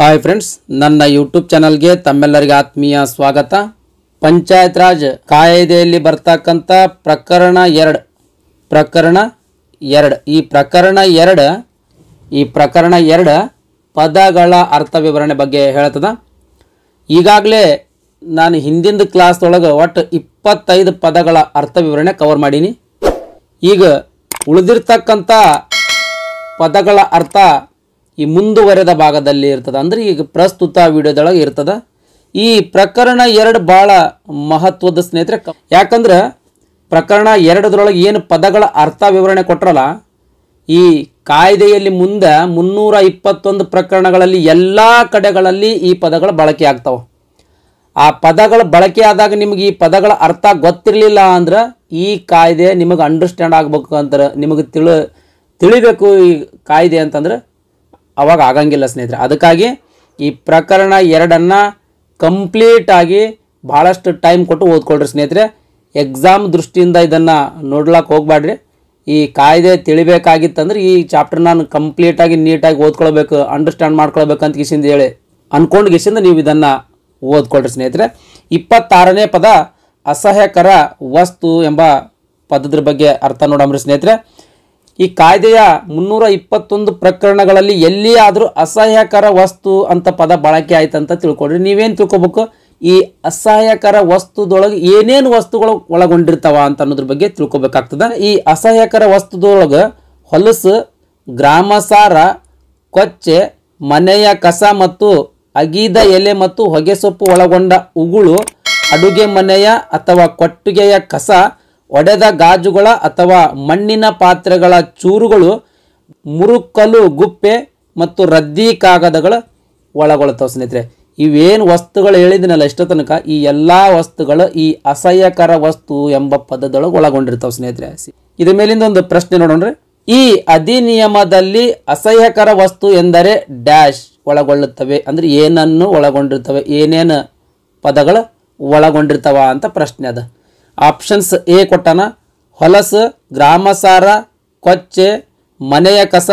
hi friends ನನ್ನ YouTube ಚಾನಲ್ಗೆ ತಮ್ಮೆಲ್ಲರಿಗೆ ಆತ್ಮೀಯ ಸ್ವಾಗತ ಪಂಚಾಯತ್ ರಾಜ್ ಕಾಯ್ದೆಯಲ್ಲಿ ಬರ್ತಕ್ಕಂಥ ಪ್ರಕರಣ ಎರಡು ಪ್ರಕರಣ ಎರಡು ಈ ಪ್ರಕರಣ ಎರಡು ಈ ಪ್ರಕರಣ ಎರಡು ಪದಗಳ ಅರ್ಥ ವಿವರಣೆ ಬಗ್ಗೆ ಹೇಳ್ತದ ಈಗಾಗಲೇ ನಾನು ಹಿಂದಿನ ಕ್ಲಾಸ್ದೊಳಗೆ ಒಟ್ಟು ಇಪ್ಪತ್ತೈದು ಪದಗಳ ಅರ್ಥ ವಿವರಣೆ ಕವರ್ ಮಾಡೀನಿ ಈಗ ಉಳಿದಿರ್ತಕ್ಕಂಥ ಪದಗಳ ಅರ್ಥ ಈ ಮುಂದುವರೆದ ಭಾಗದಲ್ಲಿ ಇರ್ತದೆ ಅಂದರೆ ಈಗ ಪ್ರಸ್ತುತ ವಿಡಿಯೋದೊಳಗೆ ಇರ್ತದೆ ಈ ಪ್ರಕರಣ ಎರಡು ಭಾಳ ಮಹತ್ವದ ಸ್ನೇಹಿತರೆ ಯಾಕಂದ್ರೆ ಪ್ರಕರಣ ಎರಡರೊಳಗೆ ಏನು ಪದಗಳ ಅರ್ಥ ವಿವರಣೆ ಕೊಟ್ರಲ್ಲ ಈ ಕಾಯ್ದೆಯಲ್ಲಿ ಮುಂದೆ ಮುನ್ನೂರ ಇಪ್ಪತ್ತೊಂದು ಪ್ರಕರಣಗಳಲ್ಲಿ ಎಲ್ಲ ಕಡೆಗಳಲ್ಲಿ ಈ ಪದಗಳು ಬಳಕೆ ಆಗ್ತವೆ ಆ ಪದಗಳ ಬಳಕೆ ಆದಾಗ ನಿಮಗೆ ಈ ಪದಗಳ ಅರ್ಥ ಗೊತ್ತಿರಲಿಲ್ಲ ಅಂದ್ರೆ ಈ ಕಾಯ್ದೆ ನಿಮಗೆ ಅಂಡರ್ಸ್ಟ್ಯಾಂಡ್ ಆಗ್ಬೇಕು ಅಂತ ನಿಮಗೆ ತಿಳಿ ತಿಳಿಬೇಕು ಈ ಕಾಯ್ದೆ ಅಂತಂದ್ರೆ ಅವಾಗ ಆಗಂಗಿಲ್ಲ ಸ್ನೇಹಿತರೆ ಅದಕ್ಕಾಗಿ ಈ ಪ್ರಕರಣ ಎರಡನ್ನು ಕಂಪ್ಲೀಟಾಗಿ ಭಾಳಷ್ಟು ಟೈಮ್ ಕೊಟ್ಟು ಓದ್ಕೊಳ್ರಿ ಸ್ನೇಹಿತರೆ ಎಕ್ಸಾಮ್ ದೃಷ್ಟಿಯಿಂದ ಇದನ್ನು ನೋಡ್ಲಾಕ್ಕೆ ಹೋಗ್ಬೇಡ್ರಿ ಈ ಕಾಯ್ದೆ ತಿಳಿಬೇಕಾಗಿತ್ತಂದ್ರೆ ಈ ಚಾಪ್ಟರ್ ನಾನು ಕಂಪ್ಲೀಟಾಗಿ ನೀಟಾಗಿ ಓದ್ಕೊಳ್ಬೇಕು ಅಂಡರ್ಸ್ಟ್ಯಾಂಡ್ ಮಾಡ್ಕೊಳ್ಬೇಕಂತ ಗಿಸಿಂದ ಹೇಳಿ ಅಂದ್ಕೊಂಡು ಗಿಸಿಂದ ನೀವು ಇದನ್ನು ಓದ್ಕೊಳ್ರಿ ಸ್ನೇಹಿತರೆ ಇಪ್ಪತ್ತಾರನೇ ಪದ ಅಸಹ್ಯಕರ ವಸ್ತು ಎಂಬ ಪದದ್ರ ಬಗ್ಗೆ ಅರ್ಥ ನೋಡಮ್ರಿ ಸ್ನೇಹಿತರೆ ಈ ಕಾಯ್ದೆಯ ಮುನ್ನೂರ ಇಪ್ಪತ್ತೊಂದು ಪ್ರಕರಣಗಳಲ್ಲಿ ಎಲ್ಲಿಯಾದರೂ ಅಸಹ್ಯಕರ ವಸ್ತು ಅಂತ ಪದ ಬಳಕೆ ಆಯ್ತು ಅಂತ ತಿಳ್ಕೊಳ್ರಿ ನೀವೇನು ತಿಳ್ಕೊಬೇಕು ಈ ಅಸಹ್ಯಕರ ವಸ್ತುದೊಳಗೆ ಏನೇನು ವಸ್ತುಗಳು ಒಳಗೊಂಡಿರ್ತಾವ ಅಂತ ಅನ್ನೋದ್ರ ಬಗ್ಗೆ ತಿಳ್ಕೊಬೇಕಾಗ್ತದೆ ಈ ಅಸಹ್ಯಕರ ವಸ್ತುದೊಳಗೆ ಹೊಲಸು ಗ್ರಾಮಸಾರ ಕೊಚ್ಚೆ ಮನೆಯ ಕಸ ಮತ್ತು ಅಗೀದ ಎಲೆ ಮತ್ತು ಹೊಗೆಸೊಪ್ಪು ಒಳಗೊಂಡ ಉಗುಳು ಅಡುಗೆ ಮನೆಯ ಅಥವಾ ಕೊಟ್ಟಿಗೆಯ ಕಸ ಒಡೆದ ಗಾಜುಗಳ ಅಥವಾ ಮಣ್ಣಿನ ಪಾತ್ರೆಗಳ ಚೂರುಗಳು ಮುರುಕಲು ಗುಪ್ಪೆ ಮತ್ತು ರದ್ದಿ ಕಾಗದಗಳ ಒಳಗೊಳ್ಳುತ್ತವೆ ಸ್ನೇಹಿತರೆ ಇವೇನು ವಸ್ತುಗಳು ಹೇಳಿದ್ನಲ್ಲ ಎಷ್ಟು ತನಕ ಈ ಎಲ್ಲ ವಸ್ತುಗಳು ಈ ಅಸಹ್ಯಕರ ವಸ್ತು ಎಂಬ ಪದದೊಳಗೆ ಒಳಗೊಂಡಿರ್ತಾವೆ ಸ್ನೇಹಿತರೆ ಇದ್ರ ಮೇಲಿಂದ ಒಂದು ಪ್ರಶ್ನೆ ನೋಡೋಣ್ರಿ ಈ ಅಧಿನಿಯಮದಲ್ಲಿ ಅಸಹ್ಯಕರ ವಸ್ತು ಎಂದರೆ ಡ್ಯಾಶ್ ಒಳಗೊಳ್ಳುತ್ತವೆ ಅಂದರೆ ಏನನ್ನು ಒಳಗೊಂಡಿರ್ತವೆ ಏನೇನು ಪದಗಳು ಒಳಗೊಂಡಿರ್ತಾವ ಅಂತ ಪ್ರಶ್ನೆ ಅದ ಆಪ್ಷನ್ಸ್ ಎ ಕೊಟ್ಟಾನ ಹೊಲಸು ಗ್ರಾಮಸಾರ ಕೊಚ್ಚೆ ಮನೆಯ ಕಸ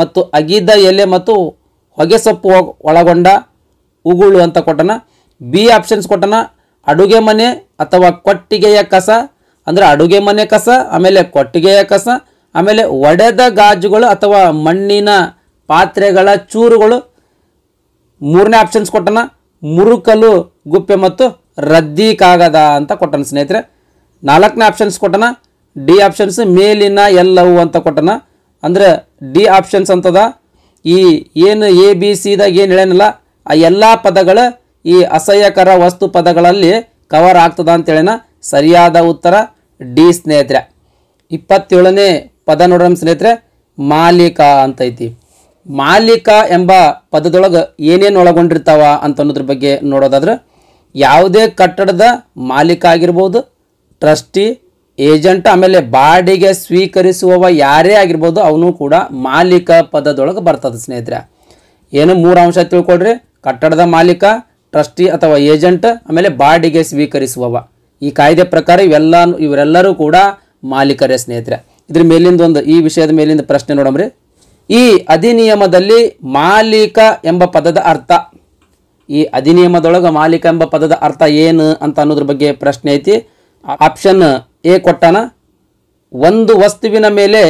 ಮತ್ತು ಅಗಿದ ಎಲೆ ಮತ್ತು ಹೊಗೆಸೊಪ್ಪು ಒಳಗೊಂಡ ಉಗುಳು ಅಂತ ಕೊಟ್ಟನ ಬಿ ಆಪ್ಷನ್ಸ್ ಕೊಟ್ಟನ ಅಡುಗೆ ಮನೆ ಅಥವಾ ಕೊಟ್ಟಿಗೆಯ ಕಸ ಅಂದರೆ ಅಡುಗೆ ಮನೆ ಕಸ ಆಮೇಲೆ ಕೊಟ್ಟಿಗೆಯ ಕಸ ಆಮೇಲೆ ಒಡೆದ ಗಾಜುಗಳು ಅಥವಾ ಮಣ್ಣಿನ ಪಾತ್ರೆಗಳ ಚೂರುಗಳು ಮೂರನೇ ಆಪ್ಷನ್ಸ್ ಕೊಟ್ಟನ ಮುರುಕಲು ಗುಪ್ಪೆ ಮತ್ತು ರದ್ದಿ ಕಾಗದ ಅಂತ ಕೊಟ್ಟನ ಸ್ನೇಹಿತರೆ ನಾಲ್ಕನೇ ಆಪ್ಷನ್ಸ್ ಕೊಟ್ಟನ ಡಿ ಆಪ್ಷನ್ಸ್ ಮೇಲಿನ ಎಲ್ಲವು ಅಂತ ಕೊಟ್ಟನ ಅಂದರೆ ಡಿ ಆಪ್ಷನ್ಸ್ ಅಂತದ ಈ ಏನು ಎ ಬಿ ಸಿದಾಗ ಏನು ಹೇಳೇನಲ್ಲ ಆ ಎಲ್ಲ ಪದಗಳ ಈ ಅಸಹ್ಯಕರ ವಸ್ತು ಪದಗಳಲ್ಲಿ ಕವರ್ ಆಗ್ತದ ಅಂತೇಳಿನ ಸರಿಯಾದ ಉತ್ತರ ಡಿ ಸ್ನೇಹಿತರೆ ಇಪ್ಪತ್ತೇಳನೇ ಪದ ನೋಡೋಣ ಸ್ನೇಹಿತರೆ ಮಾಲೀಕ ಅಂತೈತಿ ಮಾಲೀಕ ಎಂಬ ಪದದೊಳಗೆ ಏನೇನು ಒಳಗೊಂಡಿರ್ತಾವ ಅಂತ ಅನ್ನೋದ್ರ ಬಗ್ಗೆ ನೋಡೋದಾದ್ರೆ ಯಾವುದೇ ಕಟ್ಟಡದ ಮಾಲೀಕ ಆಗಿರ್ಬೋದು ಟ್ರಸ್ಟಿ ಏಜೆಂಟ್ ಆಮೇಲೆ ಬಾಡಿಗೆ ಸ್ವೀಕರಿಸುವವ ಯಾರೇ ಆಗಿರ್ಬೋದು ಅವನು ಕೂಡ ಮಾಲೀಕ ಪದದೊಳಗೆ ಬರ್ತದೆ ಸ್ನೇಹಿತರೆ ಏನು ಮೂರು ಅಂಶ ತಿಳ್ಕೊಡ್ರಿ ಕಟ್ಟಡದ ಮಾಲೀಕ ಟ್ರಸ್ಟಿ ಅಥವಾ ಏಜೆಂಟ್ ಆಮೇಲೆ ಬಾಡಿಗೆ ಸ್ವೀಕರಿಸುವವ ಈ ಕಾಯ್ದೆ ಪ್ರಕಾರ ಇವೆಲ್ಲ ಇವರೆಲ್ಲರೂ ಕೂಡ ಮಾಲೀಕರೇ ಸ್ನೇಹಿತರೆ ಇದ್ರ ಮೇಲಿಂದ ಒಂದು ಈ ವಿಷಯದ ಮೇಲಿಂದ ಪ್ರಶ್ನೆ ನೋಡಮ್ರಿ ಈ ಅಧಿನಿಯಮದಲ್ಲಿ ಮಾಲೀಕ ಎಂಬ ಪದದ ಅರ್ಥ ಈ ಅಧಿನಿಯಮದೊಳಗೆ ಮಾಲೀಕ ಎಂಬ ಪದದ ಅರ್ಥ ಏನು ಅಂತ ಅನ್ನೋದ್ರ ಬಗ್ಗೆ ಪ್ರಶ್ನೆ ಐತಿ ಆಪ್ಷನ್ ಎ ಕೊಟ್ಟಾನ ಒಂದು ವಸ್ತುವಿನ ಮೇಲೆ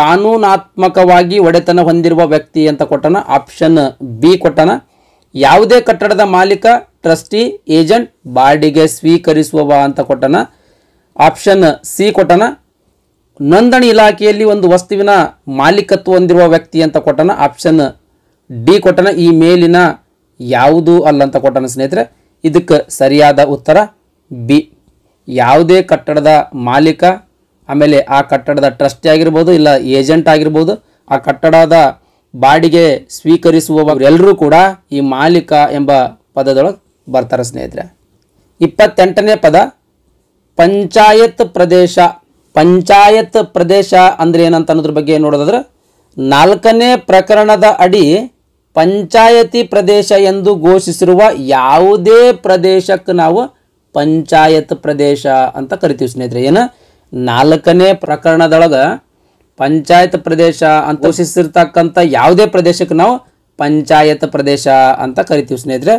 ಕಾನೂನಾತ್ಮಕವಾಗಿ ಒಡೆತನ ಹೊಂದಿರುವ ವ್ಯಕ್ತಿ ಅಂತ ಕೊಟ್ಟನ ಆಪ್ಷನ್ ಬಿ ಕೊಟ್ಟನ ಯಾವುದೇ ಕಟ್ಟಡದ ಮಾಲೀಕ ಟ್ರಸ್ಟಿ ಏಜೆಂಟ್ ಬಾಡಿಗೆ ಸ್ವೀಕರಿಸುವವ ಅಂತ ಕೊಟ್ಟನ ಆಪ್ಷನ್ ಸಿ ಕೊಟ್ಟನ ನೋಂದಣಿ ಇಲಾಖೆಯಲ್ಲಿ ಒಂದು ವಸ್ತುವಿನ ಮಾಲೀಕತ್ವ ಹೊಂದಿರುವ ವ್ಯಕ್ತಿ ಅಂತ ಕೊಟ್ಟನ ಆಪ್ಷನ್ ಡಿ ಕೊಟ್ಟನ ಈ ಮೇಲಿನ ಯಾವುದು ಅಲ್ಲ ಅಂತ ಕೊಟ್ಟನ ಸ್ನೇಹಿತರೆ ಇದಕ್ಕೆ ಸರಿಯಾದ ಉತ್ತರ ಬಿ ಯಾವುದೇ ಕಟ್ಟಡದ ಮಾಲೀಕ ಆಮೇಲೆ ಆ ಕಟ್ಟಡದ ಟ್ರಸ್ಟಿ ಆಗಿರ್ಬೋದು ಇಲ್ಲ ಏಜೆಂಟ್ ಆಗಿರ್ಬೋದು ಆ ಕಟ್ಟಡದ ಬಾಡಿಗೆ ಸ್ವೀಕರಿಸುವವರೆಲ್ಲರೂ ಕೂಡ ಈ ಮಾಲೀಕ ಎಂಬ ಪದದೊಳಗೆ ಬರ್ತಾರೆ ಸ್ನೇಹಿತರೆ ಇಪ್ಪತ್ತೆಂಟನೇ ಪದ ಪಂಚಾಯತ್ ಪ್ರದೇಶ ಪಂಚಾಯತ್ ಪ್ರದೇಶ ಅಂದರೆ ಏನಂತ ಅನ್ನೋದ್ರ ಬಗ್ಗೆ ನೋಡೋದಾದ್ರೆ ನಾಲ್ಕನೇ ಪ್ರಕರಣದ ಅಡಿ ಪಂಚಾಯತಿ ಪ್ರದೇಶ ಎಂದು ಘೋಷಿಸಿರುವ ಯಾವುದೇ ಪ್ರದೇಶಕ್ಕೆ ನಾವು ಪಂಚಾಯತ್ ಪ್ರದೇಶ ಅಂತ ಕರಿತೀವಿ ಸ್ನೇಹಿತರೆ ಏನು ನಾಲ್ಕನೇ ಪ್ರಕರಣದೊಳಗೆ ಪಂಚಾಯತ್ ಪ್ರದೇಶ ಅಂತ ಘೋಷಿಸಿರ್ತಕ್ಕಂಥ ಯಾವುದೇ ಪ್ರದೇಶಕ್ಕೆ ನಾವು ಪಂಚಾಯತ್ ಪ್ರದೇಶ ಅಂತ ಕರಿತೀವಿ ಸ್ನೇಹಿತರೆ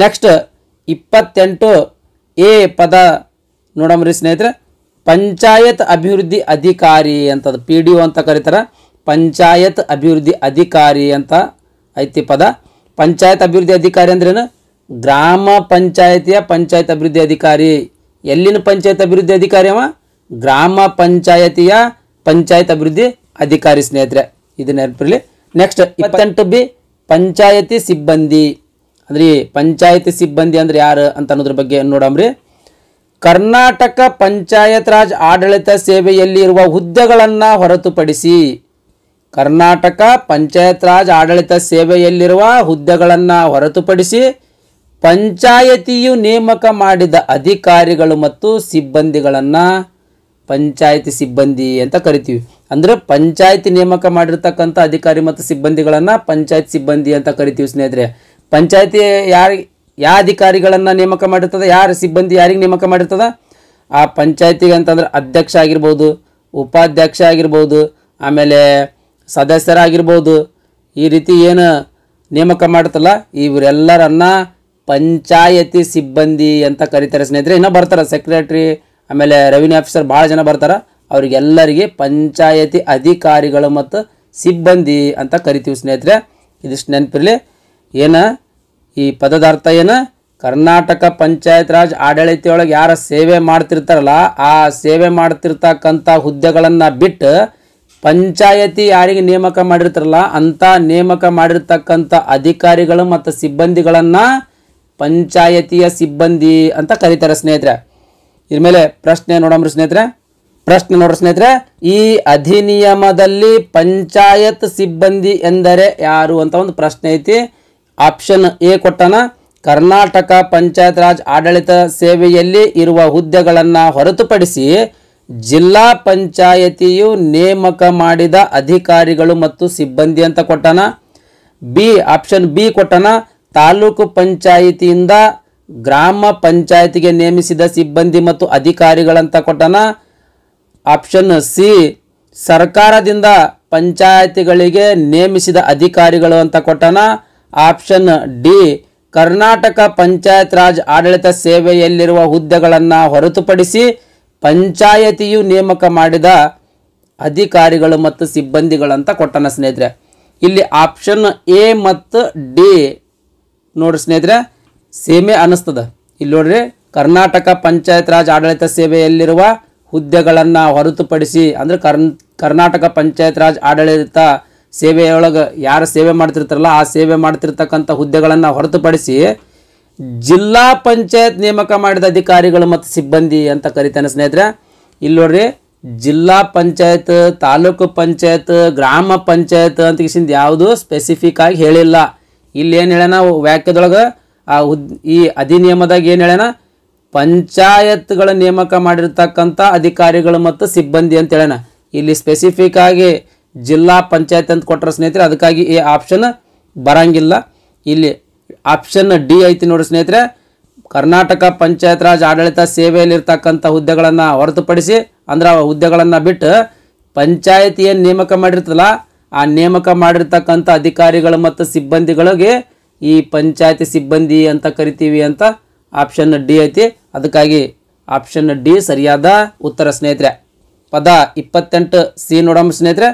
ನೆಕ್ಸ್ಟ್ ಇಪ್ಪತ್ತೆಂಟು ಎ ಪದ ನೋಡಮ್ರಿ ಸ್ನೇಹಿತರೆ ಪಂಚಾಯತ್ ಅಭಿವೃದ್ಧಿ ಅಧಿಕಾರಿ ಅಂತದ ಪಿ ಡಿ ಒ ಅಂತ ಕರೀತಾರೆ ಪಂಚಾಯತ್ ಅಭಿವೃದ್ಧಿ ಅಧಿಕಾರಿ ಅಂತ ಐತಿ ಪದ ಪಂಚಾಯತ್ ಅಭಿವೃದ್ಧಿ ಅಧಿಕಾರಿ ಅಂದ್ರೇನು ಗ್ರಾಮ ಪಂಚಾಯತಿಯ ಪಂಚಾಯತ್ ಅಭಿವೃದ್ಧಿ ಅಧಿಕಾರಿ ಎಲ್ಲಿನ ಪಂಚಾಯತ್ ಅಭಿವೃದ್ಧಿ ಅಧಿಕಾರಿ ಅವ ಗ್ರಾಮ ಪಂಚಾಯತಿಯ ಪಂಚಾಯತ್ ಅಭಿವೃದ್ಧಿ ಅಧಿಕಾರಿ ಸ್ನೇಹಿತರೆ ಇದು ನೆನಪಿರಲಿ ನೆಕ್ಸ್ಟ್ ಇಪ್ಪತ್ತೆಂಟು ಬಿ ಪಂಚಾಯತಿ ಸಿಬ್ಬಂದಿ ಅಂದ್ರೆ ಪಂಚಾಯತಿ ಸಿಬ್ಬಂದಿ ಅಂದ್ರೆ ಯಾರು ಅಂತ ಅನ್ನೋದ್ರ ಬಗ್ಗೆ ನೋಡಮ್ರಿ ಕರ್ನಾಟಕ ಪಂಚಾಯತ್ ರಾಜ್ ಆಡಳಿತ ಸೇವೆಯಲ್ಲಿ ಇರುವ ಹುದ್ದೆಗಳನ್ನು ಹೊರತುಪಡಿಸಿ ಕರ್ನಾಟಕ ಪಂಚಾಯತ್ ರಾಜ್ ಆಡಳಿತ ಸೇವೆಯಲ್ಲಿರುವ ಹುದ್ದೆಗಳನ್ನು ಹೊರತುಪಡಿಸಿ ಪಂಚಾಯತಿಯು ನೇಮಕ ಮಾಡಿದ ಅಧಿಕಾರಿಗಳು ಮತ್ತು ಸಿಬ್ಬಂದಿಗಳನ್ನು ಪಂಚಾಯತಿ ಸಿಬ್ಬಂದಿ ಅಂತ ಕರಿತೀವಿ ಅಂದರೆ ಪಂಚಾಯತಿ ನೇಮಕ ಮಾಡಿರ್ತಕ್ಕಂಥ ಅಧಿಕಾರಿ ಮತ್ತು ಸಿಬ್ಬಂದಿಗಳನ್ನು ಪಂಚಾಯತ್ ಸಿಬ್ಬಂದಿ ಅಂತ ಕರಿತೀವಿ ಸ್ನೇಹಿತರೆ ಪಂಚಾಯತಿ ಯಾರು ಯಾವ ಅಧಿಕಾರಿಗಳನ್ನು ನೇಮಕ ಮಾಡಿರ್ತದೆ ಯಾರು ಸಿಬ್ಬಂದಿ ಯಾರಿಗೆ ನೇಮಕ ಮಾಡಿರ್ತದೆ ಆ ಪಂಚಾಯತಿಗೆ ಅಂತಂದ್ರೆ ಅಧ್ಯಕ್ಷ ಆಗಿರ್ಬೋದು ಉಪಾಧ್ಯಕ್ಷ ಆಗಿರ್ಬೋದು ಆಮೇಲೆ ಸದಸ್ಯರಾಗಿರ್ಬೋದು ಈ ರೀತಿ ಏನು ನೇಮಕ ಮಾಡ್ತಲ್ಲ ಇವರೆಲ್ಲರನ್ನ ಪಂಚಾಯತಿ ಸಿಬ್ಬಂದಿ ಅಂತ ಕರೀತಾರೆ ಸ್ನೇಹಿತರೆ ಇನ್ನೂ ಬರ್ತಾರೆ ಸೆಕ್ರೆಟ್ರಿ ಆಮೇಲೆ ರೆವಿನ್ಯೂ ಆಫೀಸರ್ ಭಾಳ ಜನ ಬರ್ತಾರೆ ಅವ್ರಿಗೆಲ್ಲರಿಗೆ ಪಂಚಾಯತಿ ಅಧಿಕಾರಿಗಳು ಮತ್ತು ಸಿಬ್ಬಂದಿ ಅಂತ ಕರಿತೀವಿ ಸ್ನೇಹಿತರೆ ಇದಿಷ್ಟು ನೆನಪಿರಲಿ ಏನು ಈ ಅರ್ಥ ಏನು ಕರ್ನಾಟಕ ಪಂಚಾಯತ್ ರಾಜ್ ಆಡಳಿತೆಯೊಳಗೆ ಯಾರ ಸೇವೆ ಮಾಡ್ತಿರ್ತಾರಲ್ಲ ಆ ಸೇವೆ ಮಾಡ್ತಿರ್ತಕ್ಕಂಥ ಹುದ್ದೆಗಳನ್ನು ಬಿಟ್ಟು ಪಂಚಾಯತಿ ಯಾರಿಗೆ ನೇಮಕ ಮಾಡಿರ್ತಾರಲ್ಲ ಅಂತ ನೇಮಕ ಮಾಡಿರ್ತಕ್ಕಂಥ ಅಧಿಕಾರಿಗಳು ಮತ್ತು ಸಿಬ್ಬಂದಿಗಳನ್ನು ಪಂಚಾಯತಿಯ ಸಿಬ್ಬಂದಿ ಅಂತ ಕರೀತಾರೆ ಸ್ನೇಹಿತರೆ ಇದ್ರ ಮೇಲೆ ಪ್ರಶ್ನೆ ನೋಡಮ್ರಿ ಸ್ನೇಹಿತರೆ ಪ್ರಶ್ನೆ ನೋಡ್ರಿ ಸ್ನೇಹಿತರೆ ಈ ಅಧಿನಿಯಮದಲ್ಲಿ ಪಂಚಾಯತ್ ಸಿಬ್ಬಂದಿ ಎಂದರೆ ಯಾರು ಅಂತ ಒಂದು ಪ್ರಶ್ನೆ ಐತಿ ಆಪ್ಷನ್ ಎ ಕೊಟ್ಟನ ಕರ್ನಾಟಕ ಪಂಚಾಯತ್ ರಾಜ್ ಆಡಳಿತ ಸೇವೆಯಲ್ಲಿ ಇರುವ ಹುದ್ದೆಗಳನ್ನು ಹೊರತುಪಡಿಸಿ ಜಿಲ್ಲಾ ಪಂಚಾಯತಿಯು ನೇಮಕ ಮಾಡಿದ ಅಧಿಕಾರಿಗಳು ಮತ್ತು ಸಿಬ್ಬಂದಿ ಅಂತ ಕೊಟ್ಟನ ಬಿ ಆಪ್ಷನ್ ಬಿ ಕೊಟ್ಟನ ತಾಲೂಕು ಪಂಚಾಯಿತಿಯಿಂದ ಗ್ರಾಮ ಪಂಚಾಯಿತಿಗೆ ನೇಮಿಸಿದ ಸಿಬ್ಬಂದಿ ಮತ್ತು ಅಧಿಕಾರಿಗಳಂತ ಕೊಟ್ಟನ ಆಪ್ಷನ್ ಸಿ ಸರ್ಕಾರದಿಂದ ಪಂಚಾಯಿತಿಗಳಿಗೆ ನೇಮಿಸಿದ ಅಧಿಕಾರಿಗಳು ಅಂತ ಕೊಟ್ಟನ ಆಪ್ಷನ್ ಡಿ ಕರ್ನಾಟಕ ಪಂಚಾಯತ್ ರಾಜ್ ಆಡಳಿತ ಸೇವೆಯಲ್ಲಿರುವ ಹುದ್ದೆಗಳನ್ನು ಹೊರತುಪಡಿಸಿ ಪಂಚಾಯತಿಯು ನೇಮಕ ಮಾಡಿದ ಅಧಿಕಾರಿಗಳು ಮತ್ತು ಸಿಬ್ಬಂದಿಗಳಂತ ಕೊಟ್ಟನ ಸ್ನೇಹಿತರೆ ಇಲ್ಲಿ ಆಪ್ಷನ್ ಎ ಮತ್ತು ಡಿ ನೋಡ್ರಿ ಸ್ನೇಹಿತರೆ ಸೇಮೆ ಅನ್ನಿಸ್ತದೆ ಇಲ್ಲಿ ನೋಡ್ರಿ ಕರ್ನಾಟಕ ಪಂಚಾಯತ್ ರಾಜ್ ಆಡಳಿತ ಸೇವೆಯಲ್ಲಿರುವ ಹುದ್ದೆಗಳನ್ನು ಹೊರತುಪಡಿಸಿ ಅಂದರೆ ಕರ್ನಾಟಕ ಪಂಚಾಯತ್ ರಾಜ್ ಆಡಳಿತ ಸೇವೆಯೊಳಗೆ ಯಾರು ಸೇವೆ ಮಾಡ್ತಿರ್ತಾರಲ್ಲ ಆ ಸೇವೆ ಮಾಡ್ತಿರ್ತಕ್ಕಂಥ ಹುದ್ದೆಗಳನ್ನು ಹೊರತುಪಡಿಸಿ ಜಿಲ್ಲಾ ಪಂಚಾಯತ್ ನೇಮಕ ಮಾಡಿದ ಅಧಿಕಾರಿಗಳು ಮತ್ತು ಸಿಬ್ಬಂದಿ ಅಂತ ಕರಿತಾನೆ ಸ್ನೇಹಿತರೆ ಇಲ್ಲಿ ನೋಡ್ರಿ ಜಿಲ್ಲಾ ಪಂಚಾಯತ್ ತಾಲೂಕು ಪಂಚಾಯತ್ ಗ್ರಾಮ ಪಂಚಾಯತ್ ಅಂತ ಕಿಸಿಂದ ಯಾವುದು ಸ್ಪೆಸಿಫಿಕ್ ಆಗಿ ಹೇಳಿಲ್ಲ ಇಲ್ಲಿ ಏನು ಹೇಳ್ಯಾನ ವ್ಯಾಕ್ಯದೊಳಗೆ ಆ ಹುದ್ ಈ ಅಧಿನಿಯಮದಾಗ ಏನು ಹೇಳ್ಯಾನ ಪಂಚಾಯತ್ಗಳ ನೇಮಕ ಮಾಡಿರ್ತಕ್ಕಂಥ ಅಧಿಕಾರಿಗಳು ಮತ್ತು ಸಿಬ್ಬಂದಿ ಅಂತ ಹೇಳೋಣ ಇಲ್ಲಿ ಸ್ಪೆಸಿಫಿಕ್ ಆಗಿ ಜಿಲ್ಲಾ ಪಂಚಾಯತ್ ಅಂತ ಕೊಟ್ಟರೆ ಸ್ನೇಹಿತರೆ ಅದಕ್ಕಾಗಿ ಈ ಆಪ್ಷನ್ ಬರಂಗಿಲ್ಲ ಇಲ್ಲಿ ಆಪ್ಷನ್ ಡಿ ಐತಿ ನೋಡಿ ಸ್ನೇಹಿತರೆ ಕರ್ನಾಟಕ ಪಂಚಾಯತ್ ರಾಜ್ ಆಡಳಿತ ಸೇವೆಯಲ್ಲಿರ್ತಕ್ಕಂಥ ಹುದ್ದೆಗಳನ್ನು ಹೊರತುಪಡಿಸಿ ಅಂದ್ರೆ ಆ ಹುದ್ದೆಗಳನ್ನು ಬಿಟ್ಟು ಪಂಚಾಯತ್ ಏನು ನೇಮಕ ಮಾಡಿರ್ತಲ್ಲ ಆ ನೇಮಕ ಮಾಡಿರ್ತಕ್ಕಂಥ ಅಧಿಕಾರಿಗಳು ಮತ್ತು ಸಿಬ್ಬಂದಿಗಳಿಗೆ ಈ ಪಂಚಾಯತಿ ಸಿಬ್ಬಂದಿ ಅಂತ ಕರಿತೀವಿ ಅಂತ ಆಪ್ಷನ್ ಡಿ ಐತಿ ಅದಕ್ಕಾಗಿ ಆಪ್ಷನ್ ಡಿ ಸರಿಯಾದ ಉತ್ತರ ಸ್ನೇಹಿತರೆ ಪದ ಇಪ್ಪತ್ತೆಂಟು ಸಿ ನೋಡಮ್ಮ ಸ್ನೇಹಿತರೆ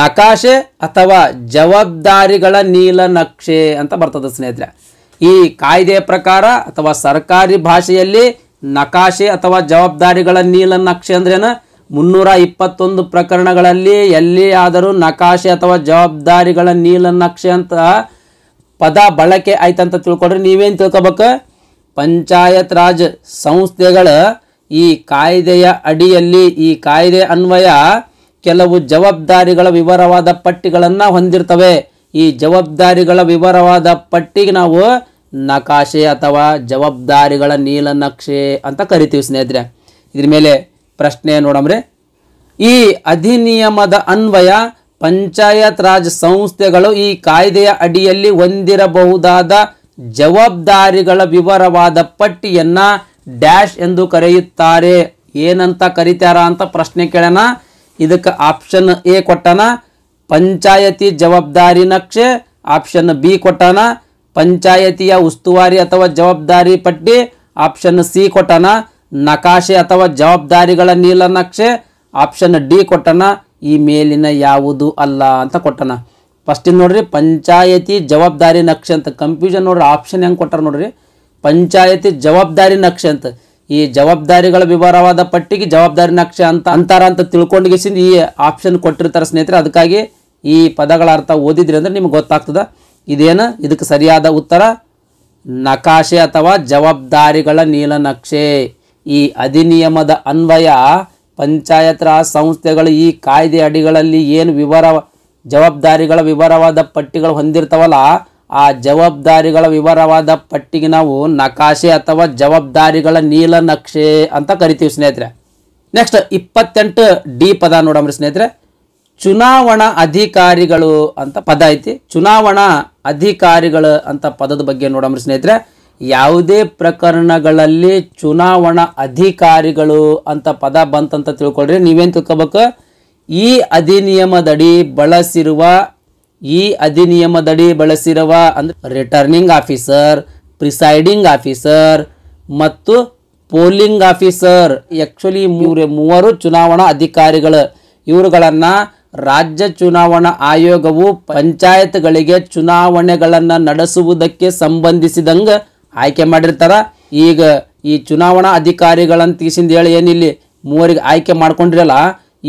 ನಕಾಶೆ ಅಥವಾ ಜವಾಬ್ದಾರಿಗಳ ನೀಲ ನಕ್ಷೆ ಅಂತ ಬರ್ತದೆ ಸ್ನೇಹಿತರೆ ಈ ಕಾಯ್ದೆಯ ಪ್ರಕಾರ ಅಥವಾ ಸರ್ಕಾರಿ ಭಾಷೆಯಲ್ಲಿ ನಕಾಶೆ ಅಥವಾ ಜವಾಬ್ದಾರಿಗಳ ನೀಲ ನಕ್ಷೆ ಅಂದ್ರೇನು ಮುನ್ನೂರ ಇಪ್ಪತ್ತೊಂದು ಪ್ರಕರಣಗಳಲ್ಲಿ ಎಲ್ಲಿಯಾದರೂ ನಕಾಶೆ ಅಥವಾ ಜವಾಬ್ದಾರಿಗಳ ನೀಲನಕ್ಷೆ ಅಂತ ಪದ ಬಳಕೆ ಅಂತ ತಿಳ್ಕೊಂಡ್ರೆ ನೀವೇನು ತಿಳ್ಕೊಬೇಕು ಪಂಚಾಯತ್ ರಾಜ್ ಸಂಸ್ಥೆಗಳು ಈ ಕಾಯ್ದೆಯ ಅಡಿಯಲ್ಲಿ ಈ ಕಾಯ್ದೆ ಅನ್ವಯ ಕೆಲವು ಜವಾಬ್ದಾರಿಗಳ ವಿವರವಾದ ಪಟ್ಟಿಗಳನ್ನು ಹೊಂದಿರ್ತವೆ ಈ ಜವಾಬ್ದಾರಿಗಳ ವಿವರವಾದ ಪಟ್ಟಿಗೆ ನಾವು ನಕಾಶೆ ಅಥವಾ ಜವಾಬ್ದಾರಿಗಳ ನೀಲನಕ್ಷೆ ಅಂತ ಕರಿತೀವಿ ಸ್ನೇಹಿತರೆ ಇದ್ರ ಮೇಲೆ ಪ್ರಶ್ನೆ ನೋಡಮ್ರಿ ಈ ಅಧಿನಿಯಮದ ಅನ್ವಯ ಪಂಚಾಯತ್ ರಾಜ್ ಸಂಸ್ಥೆಗಳು ಈ ಕಾಯ್ದೆಯ ಅಡಿಯಲ್ಲಿ ಹೊಂದಿರಬಹುದಾದ ಜವಾಬ್ದಾರಿಗಳ ವಿವರವಾದ ಪಟ್ಟಿಯನ್ನು ಡ್ಯಾಶ್ ಎಂದು ಕರೆಯುತ್ತಾರೆ ಏನಂತ ಕರೀತಾರ ಅಂತ ಪ್ರಶ್ನೆ ಕೇಳೋಣ ಇದಕ್ಕೆ ಆಪ್ಷನ್ ಎ ಕೊಟ್ಟಣ ಪಂಚಾಯತಿ ಜವಾಬ್ದಾರಿ ನಕ್ಷೆ ಆಪ್ಷನ್ ಬಿ ಕೊಟ್ಟಣ ಪಂಚಾಯತಿಯ ಉಸ್ತುವಾರಿ ಅಥವಾ ಜವಾಬ್ದಾರಿ ಪಟ್ಟಿ ಆಪ್ಷನ್ ಸಿ ಕೊಟ್ಟಣ ನಕಾಶೆ ಅಥವಾ ಜವಾಬ್ದಾರಿಗಳ ನೀಲನಕ್ಷೆ ಆಪ್ಷನ್ ಡಿ ಕೊಟ್ಟಣ ಈ ಮೇಲಿನ ಯಾವುದು ಅಲ್ಲ ಅಂತ ಕೊಟ್ಟಣ ಫಸ್ಟಿಂದು ನೋಡ್ರಿ ಪಂಚಾಯತಿ ಜವಾಬ್ದಾರಿ ನಕ್ಷೆ ಅಂತ ಕನ್ಫ್ಯೂಷನ್ ನೋಡ್ರಿ ಆಪ್ಷನ್ ಹೆಂಗೆ ಕೊಟ್ಟಾರ ನೋಡ್ರಿ ಪಂಚಾಯತಿ ಜವಾಬ್ದಾರಿ ನಕ್ಷೆ ಅಂತ ಈ ಜವಾಬ್ದಾರಿಗಳ ವಿವರವಾದ ಪಟ್ಟಿಗೆ ಜವಾಬ್ದಾರಿ ನಕ್ಷೆ ಅಂತ ಅಂತಾರ ಅಂತ ತಿಳ್ಕೊಂಡಿಗೆಸಿಂದ ಈ ಆಪ್ಷನ್ ಕೊಟ್ಟಿರ್ತಾರೆ ಸ್ನೇಹಿತರೆ ಅದಕ್ಕಾಗಿ ಈ ಪದಗಳ ಅರ್ಥ ಓದಿದ್ರಿ ಅಂದರೆ ನಿಮ್ಗೆ ಗೊತ್ತಾಗ್ತದ ಇದೇನು ಇದಕ್ಕೆ ಸರಿಯಾದ ಉತ್ತರ ನಕಾಶೆ ಅಥವಾ ಜವಾಬ್ದಾರಿಗಳ ನೀಲನಕ್ಷೆ ಈ ಅಧಿನಿಯಮದ ಅನ್ವಯ ಪಂಚಾಯತ್ ರಾಜ್ ಸಂಸ್ಥೆಗಳು ಈ ಕಾಯ್ದೆ ಅಡಿಗಳಲ್ಲಿ ಏನು ವಿವರ ಜವಾಬ್ದಾರಿಗಳ ವಿವರವಾದ ಪಟ್ಟಿಗಳು ಹೊಂದಿರ್ತಾವಲ್ಲ ಆ ಜವಾಬ್ದಾರಿಗಳ ವಿವರವಾದ ಪಟ್ಟಿಗೆ ನಾವು ನಕಾಶೆ ಅಥವಾ ಜವಾಬ್ದಾರಿಗಳ ನೀಲನಕ್ಷೆ ಅಂತ ಕರಿತೀವಿ ಸ್ನೇಹಿತರೆ ನೆಕ್ಸ್ಟ್ ಇಪ್ಪತ್ತೆಂಟು ಡಿ ಪದ ನೋಡಮ್ರಿ ಸ್ನೇಹಿತರೆ ಚುನಾವಣಾ ಅಧಿಕಾರಿಗಳು ಅಂತ ಪದ ಐತಿ ಚುನಾವಣಾ ಅಧಿಕಾರಿಗಳು ಅಂತ ಪದದ ಬಗ್ಗೆ ನೋಡಮ್ರಿ ಸ್ನೇಹಿತರೆ ಯಾವುದೇ ಪ್ರಕರಣಗಳಲ್ಲಿ ಚುನಾವಣಾ ಅಧಿಕಾರಿಗಳು ಅಂತ ಪದ ಬಂತಂತ ತಿಳ್ಕೊಳ್ರಿ ನೀವೇನು ತಿಳ್ಕೊಬೇಕು ಈ ಅಧಿನಿಯಮದಡಿ ಬಳಸಿರುವ ಈ ಅಧಿನಿಯಮದಡಿ ಬಳಸಿರುವ ಅಂದ್ರೆ ರಿಟರ್ನಿಂಗ್ ಆಫೀಸರ್ ಪ್ರಿಸೈಡಿಂಗ್ ಆಫೀಸರ್ ಮತ್ತು ಪೋಲಿಂಗ್ ಆಫೀಸರ್ ಆ್ಯಕ್ಚುಲಿ ಮೂರು ಮೂವರು ಚುನಾವಣಾ ಅಧಿಕಾರಿಗಳು ಇವರುಗಳನ್ನು ರಾಜ್ಯ ಚುನಾವಣಾ ಆಯೋಗವು ಪಂಚಾಯತ್ಗಳಿಗೆ ಚುನಾವಣೆಗಳನ್ನು ನಡೆಸುವುದಕ್ಕೆ ಸಂಬಂಧಿಸಿದಂಗೆ ಆಯ್ಕೆ ಮಾಡಿರ್ತಾರ ಈಗ ಈ ಚುನಾವಣಾ ಅಧಿಕಾರಿಗಳಂತ ತೀಸಿಂದ ಹೇಳಿ ಏನಿಲ್ಲಿ ಮೂವರಿಗೆ ಆಯ್ಕೆ ಮಾಡ್ಕೊಂಡಿರಲ್ಲ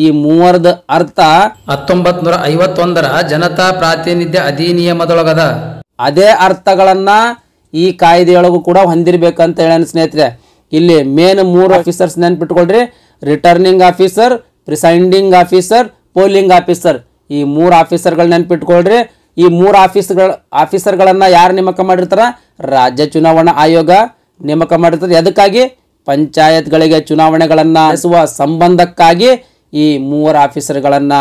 ಈ ಮೂವರದ ಅರ್ಥ ಹತ್ತೊಂಬತ್ ನೂರ ಐವತ್ತೊಂದರ ಜನತಾ ಪ್ರಾತಿನಿಧ್ಯ ಅಧಿನಿಯಮದೊಳಗದ ಅದೇ ಅರ್ಥಗಳನ್ನ ಈ ಕಾಯ್ದೆಯೊಳಗೂ ಕೂಡ ಹೊಂದಿರಬೇಕಂತ ಹೇಳ ಸ್ನೇಹಿತರೆ ಇಲ್ಲಿ ಮೇನ್ ಮೂರು ಆಫೀಸರ್ಸ್ ನೆನ್ಪಿಟ್ಕೊಳ್ರಿ returning officer presiding officer polling officer ಈ ಮೂರು ಆಫೀಸರ್ಗಳು ನೆನ್ಪಿಟ್ಕೊಳ್ರಿ ಈ ಮೂರು ಆಫೀಸ್ಗಳ ಆಫೀಸರ್ಗಳನ್ನ ಯಾರು ನೇಮಕ ಮಾಡಿರ್ತಾರ ರಾಜ್ಯ ಚುನಾವಣಾ ಆಯೋಗ ನೇಮಕ ಮಾಡಿರ್ತದೆ ಅದಕ್ಕಾಗಿ ಪಂಚಾಯತ್ಗಳಿಗೆ ಚುನಾವಣೆಗಳನ್ನು ನಡೆಸುವ ಸಂಬಂಧಕ್ಕಾಗಿ ಈ ಮೂವರ ಆಫೀಸರ್ಗಳನ್ನು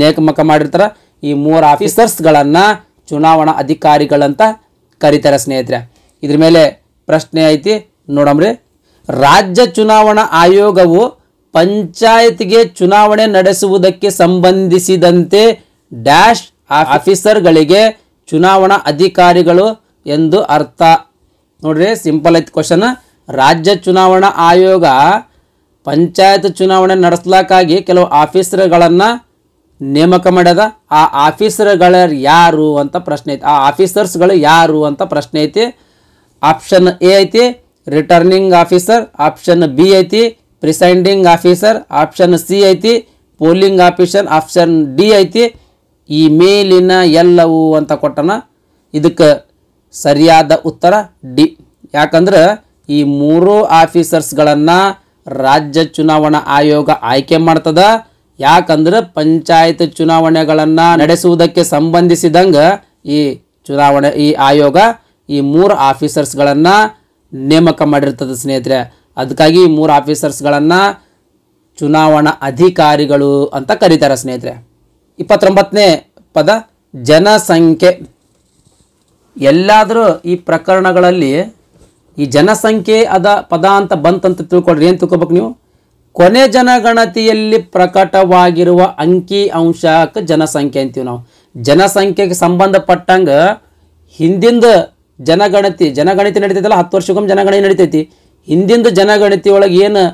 ನೇಮಕ ಮಾಡಿರ್ತಾರೆ ಈ ಮೂವರ ಆಫೀಸರ್ಸ್ಗಳನ್ನು ಚುನಾವಣಾ ಅಧಿಕಾರಿಗಳಂತ ಕರೀತಾರೆ ಸ್ನೇಹಿತರೆ ಇದ್ರ ಮೇಲೆ ಪ್ರಶ್ನೆ ಐತಿ ನೋಡಮ್ರಿ ರಾಜ್ಯ ಚುನಾವಣಾ ಆಯೋಗವು ಪಂಚಾಯತ್ಗೆ ಚುನಾವಣೆ ನಡೆಸುವುದಕ್ಕೆ ಸಂಬಂಧಿಸಿದಂತೆ ಡ್ಯಾಶ್ ಆಫೀಸರ್ಗಳಿಗೆ ಚುನಾವಣಾ ಅಧಿಕಾರಿಗಳು ಎಂದು ಅರ್ಥ ನೋಡ್ರಿ ಸಿಂಪಲ್ ಐತಿ ಕ್ವಶನ್ ರಾಜ್ಯ ಚುನಾವಣಾ ಆಯೋಗ ಪಂಚಾಯತ್ ಚುನಾವಣೆ ನಡೆಸ್ಲಕ್ಕಾಗಿ ಕೆಲವು ಆಫೀಸರ್ಗಳನ್ನು ನೇಮಕ ಮಾಡ್ಯದ ಆ ಆಫೀಸರ್ಗಳ ಯಾರು ಅಂತ ಪ್ರಶ್ನೆ ಐತಿ ಆ ಆಫೀಸರ್ಸ್ಗಳು ಯಾರು ಅಂತ ಪ್ರಶ್ನೆ ಐತಿ ಆಪ್ಷನ್ ಎ ಐತಿ ರಿಟರ್ನಿಂಗ್ ಆಫೀಸರ್ ಆಪ್ಷನ್ ಬಿ ಐತಿ ಪ್ರಿಸೈಂಡಿಂಗ್ ಆಫೀಸರ್ ಆಪ್ಷನ್ ಸಿ ಐತಿ ಪೋಲಿಂಗ್ ಆಫೀಸರ್ ಆಪ್ಷನ್ ಡಿ ಐತಿ ಈ ಮೇಲಿನ ಎಲ್ಲವು ಅಂತ ಕೊಟ್ಟನ ಇದಕ್ಕೆ ಸರಿಯಾದ ಉತ್ತರ ಡಿ ಯಾಕಂದ್ರೆ ಈ ಮೂರು ಆಫೀಸರ್ಸ್ಗಳನ್ನು ರಾಜ್ಯ ಚುನಾವಣಾ ಆಯೋಗ ಆಯ್ಕೆ ಮಾಡ್ತದ ಯಾಕಂದ್ರೆ ಪಂಚಾಯತ್ ಚುನಾವಣೆಗಳನ್ನು ನಡೆಸುವುದಕ್ಕೆ ಸಂಬಂಧಿಸಿದಂಗೆ ಈ ಚುನಾವಣೆ ಈ ಆಯೋಗ ಈ ಮೂರು ಆಫೀಸರ್ಸ್ಗಳನ್ನು ನೇಮಕ ಮಾಡಿರ್ತದೆ ಸ್ನೇಹಿತರೆ ಅದಕ್ಕಾಗಿ ಈ ಮೂರು ಆಫೀಸರ್ಸ್ಗಳನ್ನು ಚುನಾವಣಾ ಅಧಿಕಾರಿಗಳು ಅಂತ ಕರೀತಾರೆ ಸ್ನೇಹಿತರೆ ಇಪ್ಪತ್ತೊಂಬತ್ತನೇ ಪದ ಜನಸಂಖ್ಯೆ ಎಲ್ಲಾದರೂ ಈ ಪ್ರಕರಣಗಳಲ್ಲಿ ಈ ಜನಸಂಖ್ಯೆ ಅದ ಪದ ಅಂತ ಬಂತಂತ ತಿಳ್ಕೊಳ್ರಿ ಏನು ತಿಳ್ಕೊಬೇಕು ನೀವು ಕೊನೆ ಜನಗಣತಿಯಲ್ಲಿ ಪ್ರಕಟವಾಗಿರುವ ಅಂಕಿ ಅಂಶಕ್ಕೆ ಜನಸಂಖ್ಯೆ ಅಂತೀವಿ ನಾವು ಜನಸಂಖ್ಯೆಗೆ ಸಂಬಂಧಪಟ್ಟಂಗೆ ಹಿಂದಿಂದ ಜನಗಣತಿ ಜನಗಣತಿ ನಡೀತೈತಲ್ಲ ಹತ್ತು ವರ್ಷಕ್ಕೊಮ್ಮೆ ಜನಗಣತಿ ನಡೀತೈತಿ ಹಿಂದಿಂದ ಜನಗಣತಿ ಒಳಗೆ ಏನು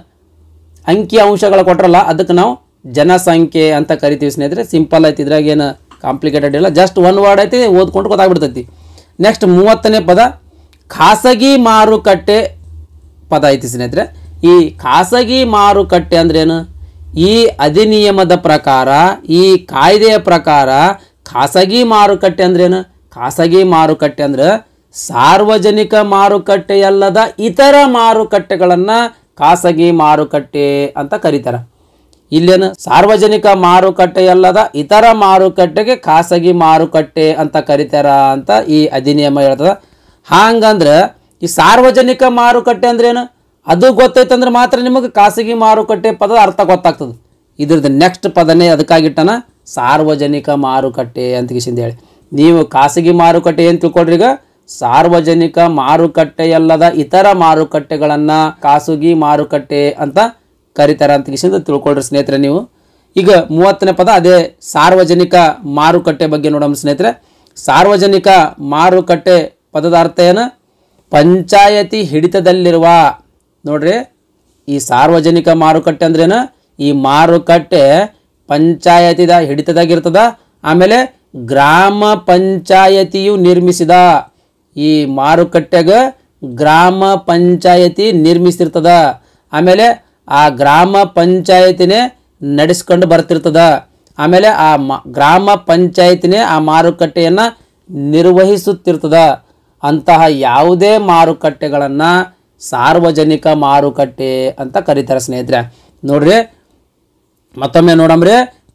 ಅಂಕಿ ಅಂಶಗಳು ಕೊಟ್ರಲ್ಲ ಅದಕ್ಕೆ ನಾವು ಜನಸಂಖ್ಯೆ ಅಂತ ಕರಿತೀವಿ ಸ್ನೇಹಿತರೆ ಸಿಂಪಲ್ ಐತಿ ಇದ್ರಾಗ ಏನು ಕಾಂಪ್ಲಿಕೇಟೆಡ್ ಇಲ್ಲ ಜಸ್ಟ್ ಒನ್ ವರ್ಡ್ ಐತಿ ಓದ್ಕೊಂಡು ಗೊತ್ತಾಗ್ಬಿಡ್ತೈತಿ ನೆಕ್ಸ್ಟ್ ಮೂವತ್ತನೇ ಪದ ಖಾಸಗಿ ಮಾರುಕಟ್ಟೆ ಪದ ಐತಿ ಸ್ನೇಹಿತರೆ ಈ ಖಾಸಗಿ ಮಾರುಕಟ್ಟೆ ಅಂದ್ರೇನು ಈ ಅಧಿನಿಯಮದ ಪ್ರಕಾರ ಈ ಕಾಯ್ದೆಯ ಪ್ರಕಾರ ಖಾಸಗಿ ಮಾರುಕಟ್ಟೆ ಅಂದ್ರೇನು ಖಾಸಗಿ ಮಾರುಕಟ್ಟೆ ಅಂದ್ರೆ ಸಾರ್ವಜನಿಕ ಮಾರುಕಟ್ಟೆಯಲ್ಲದ ಇತರ ಮಾರುಕಟ್ಟೆಗಳನ್ನು ಖಾಸಗಿ ಮಾರುಕಟ್ಟೆ ಅಂತ ಕರೀತಾರೆ ಇಲ್ಲೇನು ಸಾರ್ವಜನಿಕ ಮಾರುಕಟ್ಟೆ ಅಲ್ಲದ ಇತರ ಮಾರುಕಟ್ಟೆಗೆ ಖಾಸಗಿ ಮಾರುಕಟ್ಟೆ ಅಂತ ಕರಿತಾರ ಅಂತ ಈ ಅಧಿನಿಯಮ ಹೇಳ್ತದ ಹಾಂಗಂದ್ರೆ ಈ ಸಾರ್ವಜನಿಕ ಮಾರುಕಟ್ಟೆ ಅಂದ್ರೇನು ಅದು ಗೊತ್ತೈತಂದ್ರೆ ಮಾತ್ರ ನಿಮಗೆ ಖಾಸಗಿ ಮಾರುಕಟ್ಟೆ ಪದದ ಅರ್ಥ ಗೊತ್ತಾಗ್ತದೆ ಇದ್ರದ್ದು ನೆಕ್ಸ್ಟ್ ಪದನೇ ಅದಕ್ಕಾಗಿಟ್ಟನ ಸಾರ್ವಜನಿಕ ಮಾರುಕಟ್ಟೆ ಅಂತ ಹೇಳಿ ನೀವು ಖಾಸಗಿ ಮಾರುಕಟ್ಟೆ ಏನು ತಿಳ್ಕೊಳ್ರಿ ಈಗ ಸಾರ್ವಜನಿಕ ಮಾರುಕಟ್ಟೆಯಲ್ಲದ ಇತರ ಮಾರುಕಟ್ಟೆಗಳನ್ನು ಖಾಸಗಿ ಮಾರುಕಟ್ಟೆ ಅಂತ ಕರೀತಾರೆ ಅಂತ ಕಿಸಿಂದ ತಿಳ್ಕೊಳ್ರಿ ಸ್ನೇಹಿತರೆ ನೀವು ಈಗ ಮೂವತ್ತನೇ ಪದ ಅದೇ ಸಾರ್ವಜನಿಕ ಮಾರುಕಟ್ಟೆ ಬಗ್ಗೆ ನೋಡೋಣ ಸ್ನೇಹಿತರೆ ಸಾರ್ವಜನಿಕ ಮಾರುಕಟ್ಟೆ ಪದದ ಅರ್ಥ ಏನು ಪಂಚಾಯತಿ ಹಿಡಿತದಲ್ಲಿರುವ ನೋಡ್ರಿ ಈ ಸಾರ್ವಜನಿಕ ಮಾರುಕಟ್ಟೆ ಅಂದ್ರೇನು ಈ ಮಾರುಕಟ್ಟೆ ಪಂಚಾಯತಿದ ಹಿಡಿತದಾಗಿರ್ತದ ಆಮೇಲೆ ಗ್ರಾಮ ಪಂಚಾಯತಿಯು ನಿರ್ಮಿಸಿದ ಈ ಮಾರುಕಟ್ಟೆಗೆ ಗ್ರಾಮ ಪಂಚಾಯತಿ ನಿರ್ಮಿಸಿರ್ತದ ಆಮೇಲೆ ಆ ಗ್ರಾಮ ಪಂಚಾಯತಿನೇ ನಡೆಸ್ಕೊಂಡು ಬರ್ತಿರ್ತದ ಆಮೇಲೆ ಆ ಮ ಗ್ರಾಮ ಪಂಚಾಯತಿನೇ ಆ ಮಾರುಕಟ್ಟೆಯನ್ನು ನಿರ್ವಹಿಸುತ್ತಿರ್ತದ ಅಂತಹ ಯಾವುದೇ ಮಾರುಕಟ್ಟೆಗಳನ್ನು ಸಾರ್ವಜನಿಕ ಮಾರುಕಟ್ಟೆ ಅಂತ ಕರೀತಾರೆ ಸ್ನೇಹಿತರೆ ನೋಡ್ರಿ ಮತ್ತೊಮ್ಮೆ ನೋಡಂಬ್ರೆ